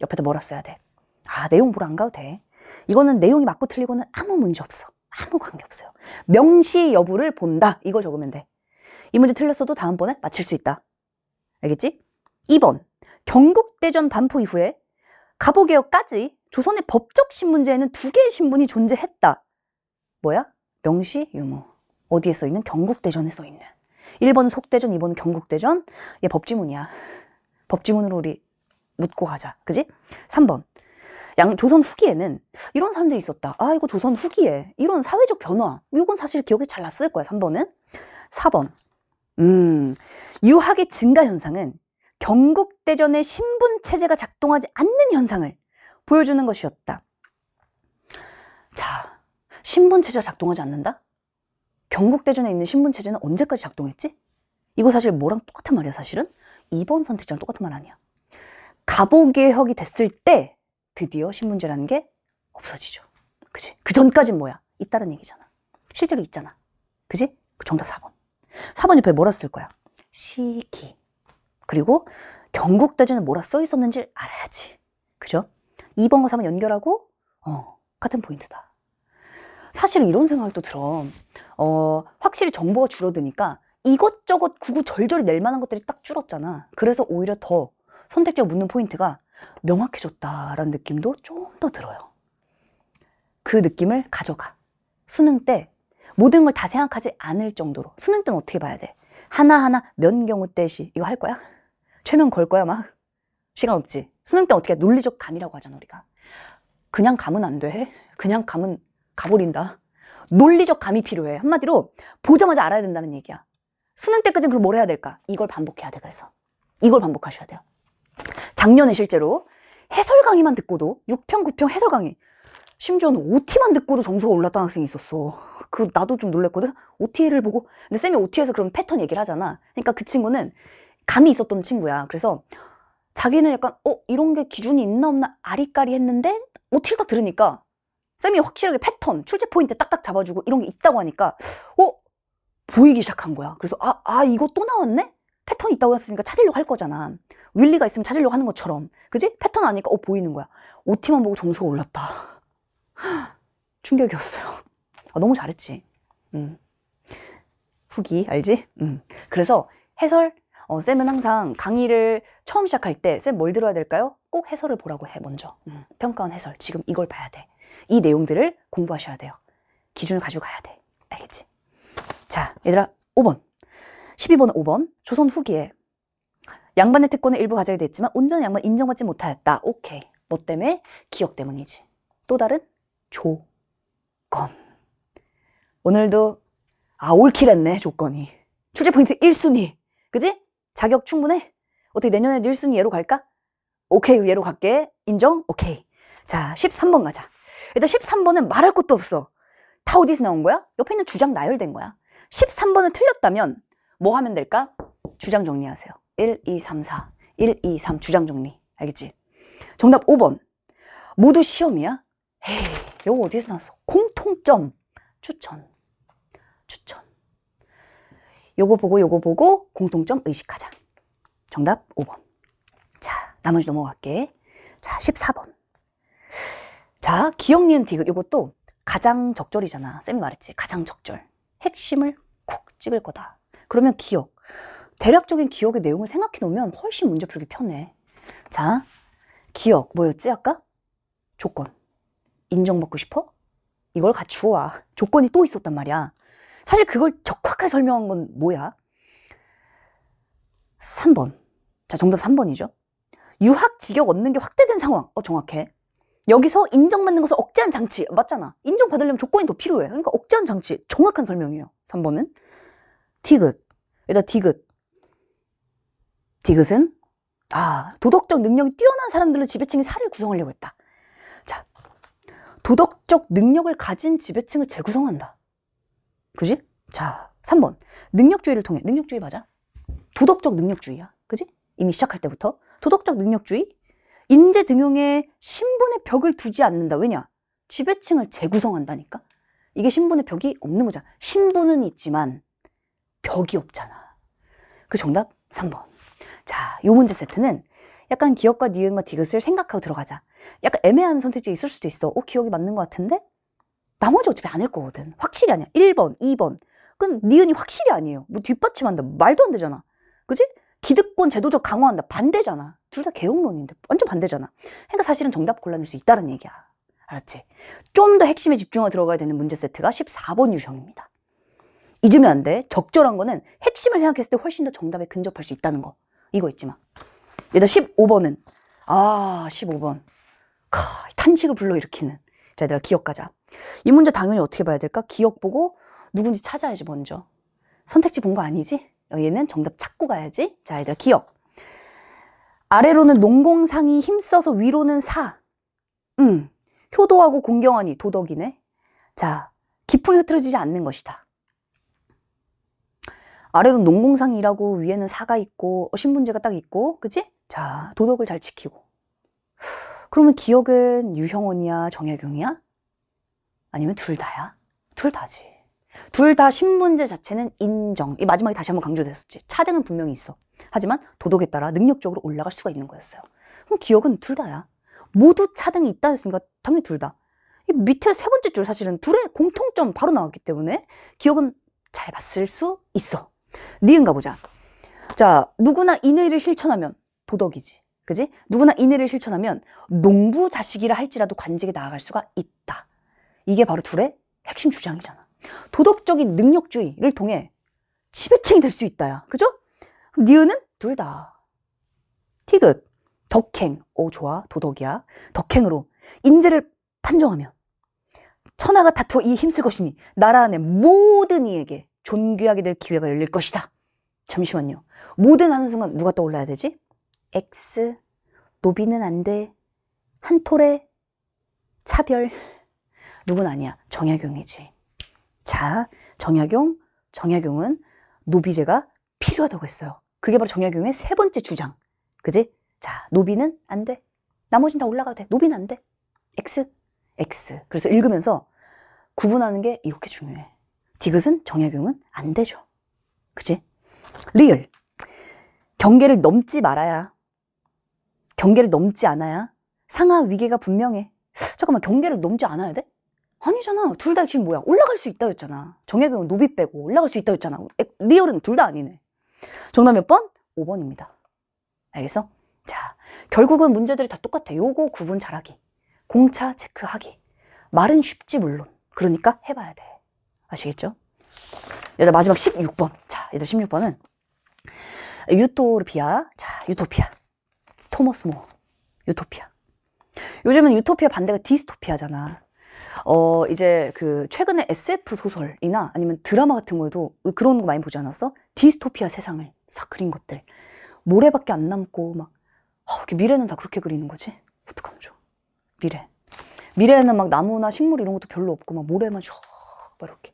옆에다 뭐라 써야 돼? 아, 내용 보러 안 가도 돼. 이거는 내용이 맞고 틀리고는 아무 문제 없어. 아무 관계 없어요. 명시 여부를 본다. 이걸 적으면 돼. 이 문제 틀렸어도 다음번에 맞힐 수 있다. 알겠지? 2번. 경국대전 반포 이후에 갑오개혁까지 조선의 법적 신문제에는 두 개의 신분이 존재했다. 뭐야? 명시 유무. 어디에 써 있는? 경국대전에 써 있는. 1번은 속대전, 2번은 경국대전. 얘 법지문이야. 법지문으로 우리 묻고 가자. 그지? 3번. 양, 조선 후기에는 이런 사람들이 있었다. 아, 이거 조선 후기에. 이런 사회적 변화. 이건 사실 기억이잘 났을 거야, 3번은. 4번. 음, 유학의 증가 현상은 경국대전의 신분체제가 작동하지 않는 현상을 보여주는 것이었다. 자, 신분체제가 작동하지 않는다? 경국대전에 있는 신분체제는 언제까지 작동했지? 이거 사실 뭐랑 똑같은 말이야, 사실은? 2번 선택지랑 똑같은 말 아니야. 갑오개혁이 됐을 때 드디어 신문제라는 게 없어지죠. 그지? 그 전까진 뭐야? 있다는 얘기잖아. 실제로 있잖아. 그지? 그 정답 4번. 4번 옆에 뭐라 쓸 거야? 시기. 그리고 경국대전에 뭐라 써 있었는지 알아야지. 그죠? 2번과 3번 연결하고, 어, 같은 포인트다. 사실 은 이런 생각도 들어. 어, 확실히 정보가 줄어드니까 이것저것 구구절절이 낼 만한 것들이 딱 줄었잖아. 그래서 오히려 더 선택지가 묻는 포인트가 명확해졌다라는 느낌도 좀 더 들어요. 그 느낌을 가져가. 수능 때 모든 걸 다 생각하지 않을 정도로. 수능 때는 어떻게 봐야 돼? 하나하나 면 경우 때시 이거 할 거야? 최면 걸 거야 막? 시간 없지. 수능 때 어떻게 해? 논리적 감이라고 하잖아 우리가. 그냥 감은 안 돼. 그냥 감은 가버린다. 논리적 감이 필요해. 한마디로 보자마자 알아야 된다는 얘기야. 수능 때까지는 그럼 뭘 해야 될까? 이걸 반복해야 돼 그래서. 이걸 반복하셔야 돼요. 작년에 실제로 해설 강의만 듣고도 6평, 9평 해설 강의 심지어는 OT만 듣고도 점수가 올랐다는 학생이 있었어 그 나도 좀 놀랬거든 OT를 보고 근데 쌤이 OT에서 그런 패턴 얘기를 하잖아 그러니까 그 친구는 감이 있었던 친구야 그래서 자기는 약간 어 이런 게 기준이 있나 없나 아리까리 했는데 OT를 딱 들으니까 쌤이 확실하게 패턴, 출제 포인트 딱딱 잡아주고 이런 게 있다고 하니까 어? 보이기 시작한 거야 그래서 아, 아 이거 또 나왔네? 패턴이 있다고 했으니까 찾으려고 할 거잖아 윌리가 있으면 찾으려고 하는 것처럼 그지? 패턴 아니까 어 보이는 거야 OT만 보고 점수가 올랐다 충격이었어요 아, 너무 잘했지 음. 후기 알지? 음. 그래서 해설 어, 쌤은 항상 강의를 처음 시작할 때 쌤 뭘 들어야 될까요? 꼭 해설을 보라고 해 먼저 음. 평가원 해설 지금 이걸 봐야 돼이 내용들을 공부하셔야 돼요 기준을 가지고 가야 돼 알겠지? 자 얘들아 5번 12번 5번 조선 후기에 양반의 특권은 일부 가져야 됐지만 온전한 양반 인정받지 못하였다. 오케이. 뭐 때문에? 기억 때문이지. 또 다른 조건. 오늘도 아 올킬했네 조건이. 출제 포인트 1순위. 그지? 자격 충분해. 어떻게 내년에도 1순위 얘로 갈까? 오케이 얘로 갈게. 인정? 오케이. 자 13번 가자. 일단 13번은 말할 것도 없어. 다 어디서 나온 거야? 옆에 있는 주장 나열된 거야. 1 3번은 틀렸다면 뭐 하면 될까? 주장 정리하세요. 1, 2, 3, 4. 1, 2, 3 주장 정리. 알겠지? 정답 5번. 모두 시험이야? 헤이, 요거 어디서 나왔어? 공통점. 추천. 추천. 요거 보고 요거 보고 공통점 의식하자. 정답 5번. 자, 나머지 넘어갈게. 자, 14번. 자, 기억 니은 디귿 요것도 가장 적절이잖아. 쌤이 말했지. 가장 적절. 핵심을 콕 찍을 거다. 그러면 기억. 대략적인 기억의 내용을 생각해 놓으면 훨씬 문제 풀기 편해. 자, 기억 뭐였지 아까? 조건. 인정받고 싶어? 이걸 갖추어 와. 조건이 또 있었단 말이야. 사실 그걸 적확하게 설명한 건 뭐야? 3번. 자, 정답 3번이죠. 유학 직역 얻는 게 확대된 상황. 어, 정확해. 여기서 인정받는 것을 억제한 장치. 맞잖아. 인정받으려면 조건이 더 필요해. 그러니까 억제한 장치. 정확한 설명이에요. 3번은. 티귿 여기다 디귿. 디귿은 아 도덕적 능력이 뛰어난 사람들로 지배층이 살을 구성하려고 했다. 자 도덕적 능력을 가진 지배층을 재구성한다. 그지? 자 3번 능력주의를 통해 능력주의 맞아? 도덕적 능력주의야. 그지? 이미 시작할 때부터 도덕적 능력주의 인재 등용에 신분의 벽을 두지 않는다. 왜냐? 지배층을 재구성한다니까. 이게 신분의 벽이 없는 거잖아. 신분은 있지만 벽이 없잖아. 그 정답 3번. 자, 요 문제 세트는 약간 기억과 니은과 디귿을 생각하고 들어가자. 약간 애매한 선택지 있을 수도 있어. 어, 기억이 맞는 것 같은데? 나머지 어차피 안할 거거든. 확실히 아니야. 1번, 2번. 그건 니은이 확실히 아니에요. 뭐 뒷받침한다. 말도 안 되잖아. 그지? 기득권 제도적 강화한다. 반대잖아. 둘 다 개혁론인데 완전 반대잖아. 그러니까 사실은 정답 골라낼 수 있다는 얘기야. 알았지? 좀 더 핵심에 집중하고 들어가야 되는 문제 세트가 14번 유형입니다. 잊으면 안 돼. 적절한 거는 핵심을 생각했을 때 훨씬 더 정답에 근접할 수 있다는 거. 이거 있지 마. 얘들 15번은 아 15번 캬, 탄식을 불러일으키는 자 얘들아 기억 가자 이 문제 당연히 어떻게 봐야 될까? 기억 보고 누군지 찾아야지 먼저 선택지 본 거 아니지? 여 어, 얘는 정답 찾고 가야지 자 얘들아 기억 아래로는 농공상이 힘써서 위로는 사 음, 효도하고 공경하니 도덕이네 자 기풍이 흐트러지지 않는 것이다 아래로 농공상이 라고 위에는 사가 있고 어, 신분제가 딱 있고 그치? 자 도덕을 잘 지키고 그러면 기억은 유형원이야 정약용이야? 아니면 둘 다야? 둘 다지 둘 다 신분제 자체는 인정 이 마지막에 다시 한번 강조됐었지 차등은 분명히 있어 하지만 도덕에 따라 능력적으로 올라갈 수가 있는 거였어요 그럼 기억은 둘 다야 모두 차등이 있다 했으니까 당연히 둘다이 밑에 세 번째 줄 사실은 둘의 공통점 바로 나왔기 때문에 기억은 잘 봤을 수 있어 니은가 보자. 자, 누구나 인애를 실천하면 도덕이지. 그지? 누구나 인애를 실천하면 농부 자식이라 할지라도 관직에 나아갈 수가 있다. 이게 바로 둘의 핵심 주장이잖아. 도덕적인 능력주의를 통해 지배층이 될 수 있다야. 그죠? 니은은 둘 다. 티귿, 덕행. 오, 좋아. 도덕이야. 덕행으로 인재를 판정하면 천하가 다투어 이 힘쓸 것이니 나라 안에 모든 이에게 존귀하게 될 기회가 열릴 것이다. 잠시만요. 모든 하는 순간 누가 떠올라야 되지? X, 노비는 안 돼. 한 톨에 차별. 누군 아니야. 정약용이지. 자, 정약용, 정약용은 노비제가 필요하다고 했어요. 그게 바로 정약용의 세 번째 주장. 그지? 자, 노비는 안 돼. 나머진 다 올라가도 돼. 노비는 안 돼. X, X. 그래서 읽으면서 구분하는 게 이렇게 중요해. 디귿은 정약용은 안 되죠. 그지? 리을. 경계를 넘지 말아야. 경계를 넘지 않아야. 상하 위계가 분명해. 잠깐만, 경계를 넘지 않아야 돼? 아니잖아. 둘 다 지금 뭐야? 올라갈 수 있다 였잖아. 정약용은 노비 빼고 올라갈 수 있다 였잖아. 리을은둘 다 아니네. 정답 몇 번? 5번입니다. 알겠어? 자, 결국은 문제들이 다 똑같아. 요거 구분 잘하기. 공차 체크하기. 말은 쉽지 물론. 그러니까 해봐야 돼. 아시겠죠? 얘들 마지막 16번. 자, 얘들 16번은 유토피아. 자, 유토피아. 토머스 모. 유토피아. 요즘은 유토피아 반대가 디스토피아잖아. 어, 이제 그 최근에 SF 소설이나 아니면 드라마 같은 거에도 그런 거 많이 보지 않았어? 디스토피아 세상을 싹 그린 것들. 모래밖에 안 남고 막 어, 이렇게 미래는 다 그렇게 그리는 거지? 어떡하면 좋아. 미래. 미래에는 막 나무나 식물 이런 것도 별로 없고 막 모래만 쫙막 이렇게.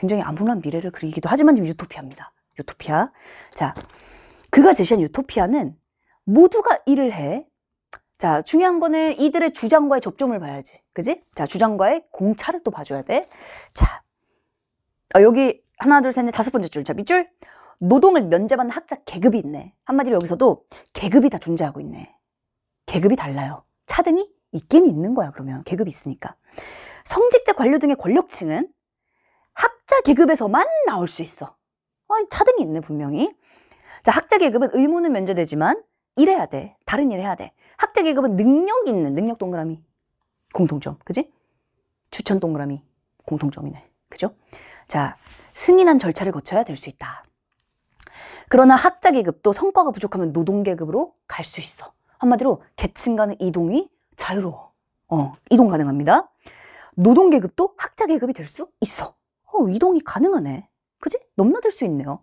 굉장히 암울한 미래를 그리기도 하지만 좀 유토피아입니다. 유토피아. 자, 그가 제시한 유토피아는 모두가 일을 해. 자, 중요한 거는 이들의 주장과의 접점을 봐야지. 그지? 자, 주장과의 공차를 또 봐줘야 돼. 자, 어, 여기 하나, 둘, 셋, 넷, 다섯 번째 줄. 자, 밑줄. 노동을 면제받는 학자 계급이 있네. 한마디로 여기서도 계급이 다 존재하고 있네. 계급이 달라요. 차등이 있긴 있는 거야, 그러면. 계급이 있으니까. 성직자, 관료 등의 권력층은 학자 계급에서만 나올 수 있어. 아니, 어, 차등이 있네, 분명히. 자, 학자 계급은 의무는 면제되지만 일해야 돼. 다른 일 해야 돼. 학자 계급은 능력 있는 능력 동그라미. 공통점. 그지? 추천 동그라미. 공통점이네. 그죠? 자, 승인한 절차를 거쳐야 될 수 있다. 그러나 학자 계급도 성과가 부족하면 노동 계급으로 갈 수 있어. 한마디로 계층 간의 이동이 자유로워. 어, 이동 가능합니다. 노동 계급도 학자 계급이 될 수 있어. 어, 이동이 가능하네. 그지? 넘나들 수 있네요.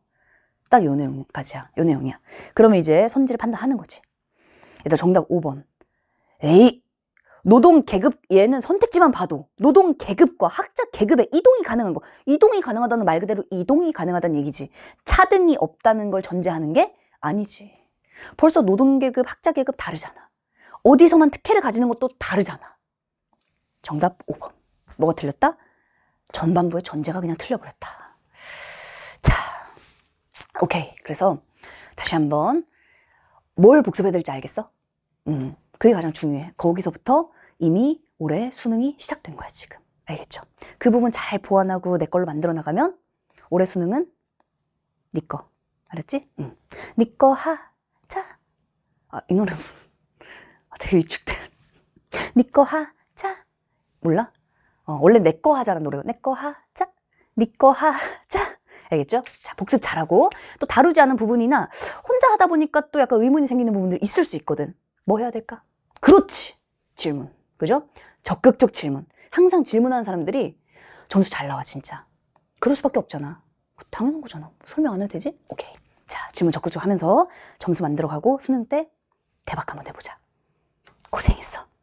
딱 요 내용까지야. 요 내용이야. 그러면 이제 선지를 판단하는 거지. 일단 정답 5번. 에이! 노동 계급 얘는 선택지만 봐도 노동 계급과 학자 계급의 이동이 가능한 거 이동이 가능하다는 말 그대로 이동이 가능하다는 얘기지 차등이 없다는 걸 전제하는 게 아니지 벌써 노동 계급 학자 계급 다르잖아 어디서만 특혜를 가지는 것도 다르잖아 정답 5번 뭐가 틀렸다 전반부의 전제가 그냥 틀려버렸다. 자, 오케이. 그래서 다시 한번 뭘 복습해야 될지 알겠어? 음, 그게 가장 중요해. 거기서부터 이미 올해 수능이 시작된 거야, 지금. 알겠죠? 그 부분 잘 보완하고 내 걸로 만들어 나가면 올해 수능은 네 거. 알았지? 응. 음. 네거 하자. 아, 이 노래. 아, 되게 위축된. 네거 하자. 몰라? 어, 원래 내꺼하자는 노래가 내꺼 하자, 네거 하자. 알겠죠? 자, 복습 잘하고 또 다루지 않은 부분이나 혼자 하다 보니까 또 약간 의문이 생기는 부분들 있을 수 있거든. 뭐 해야 될까? 그렇지! 질문. 그죠? 적극적 질문. 항상 질문하는 사람들이 점수 잘 나와, 진짜. 그럴 수밖에 없잖아. 뭐 당연한 거잖아. 뭐 설명 안 해도 되지? 오케이. 자, 질문 적극적 하면서 점수 만들어가고 수능 때 대박 한번 해보자. 고생했어.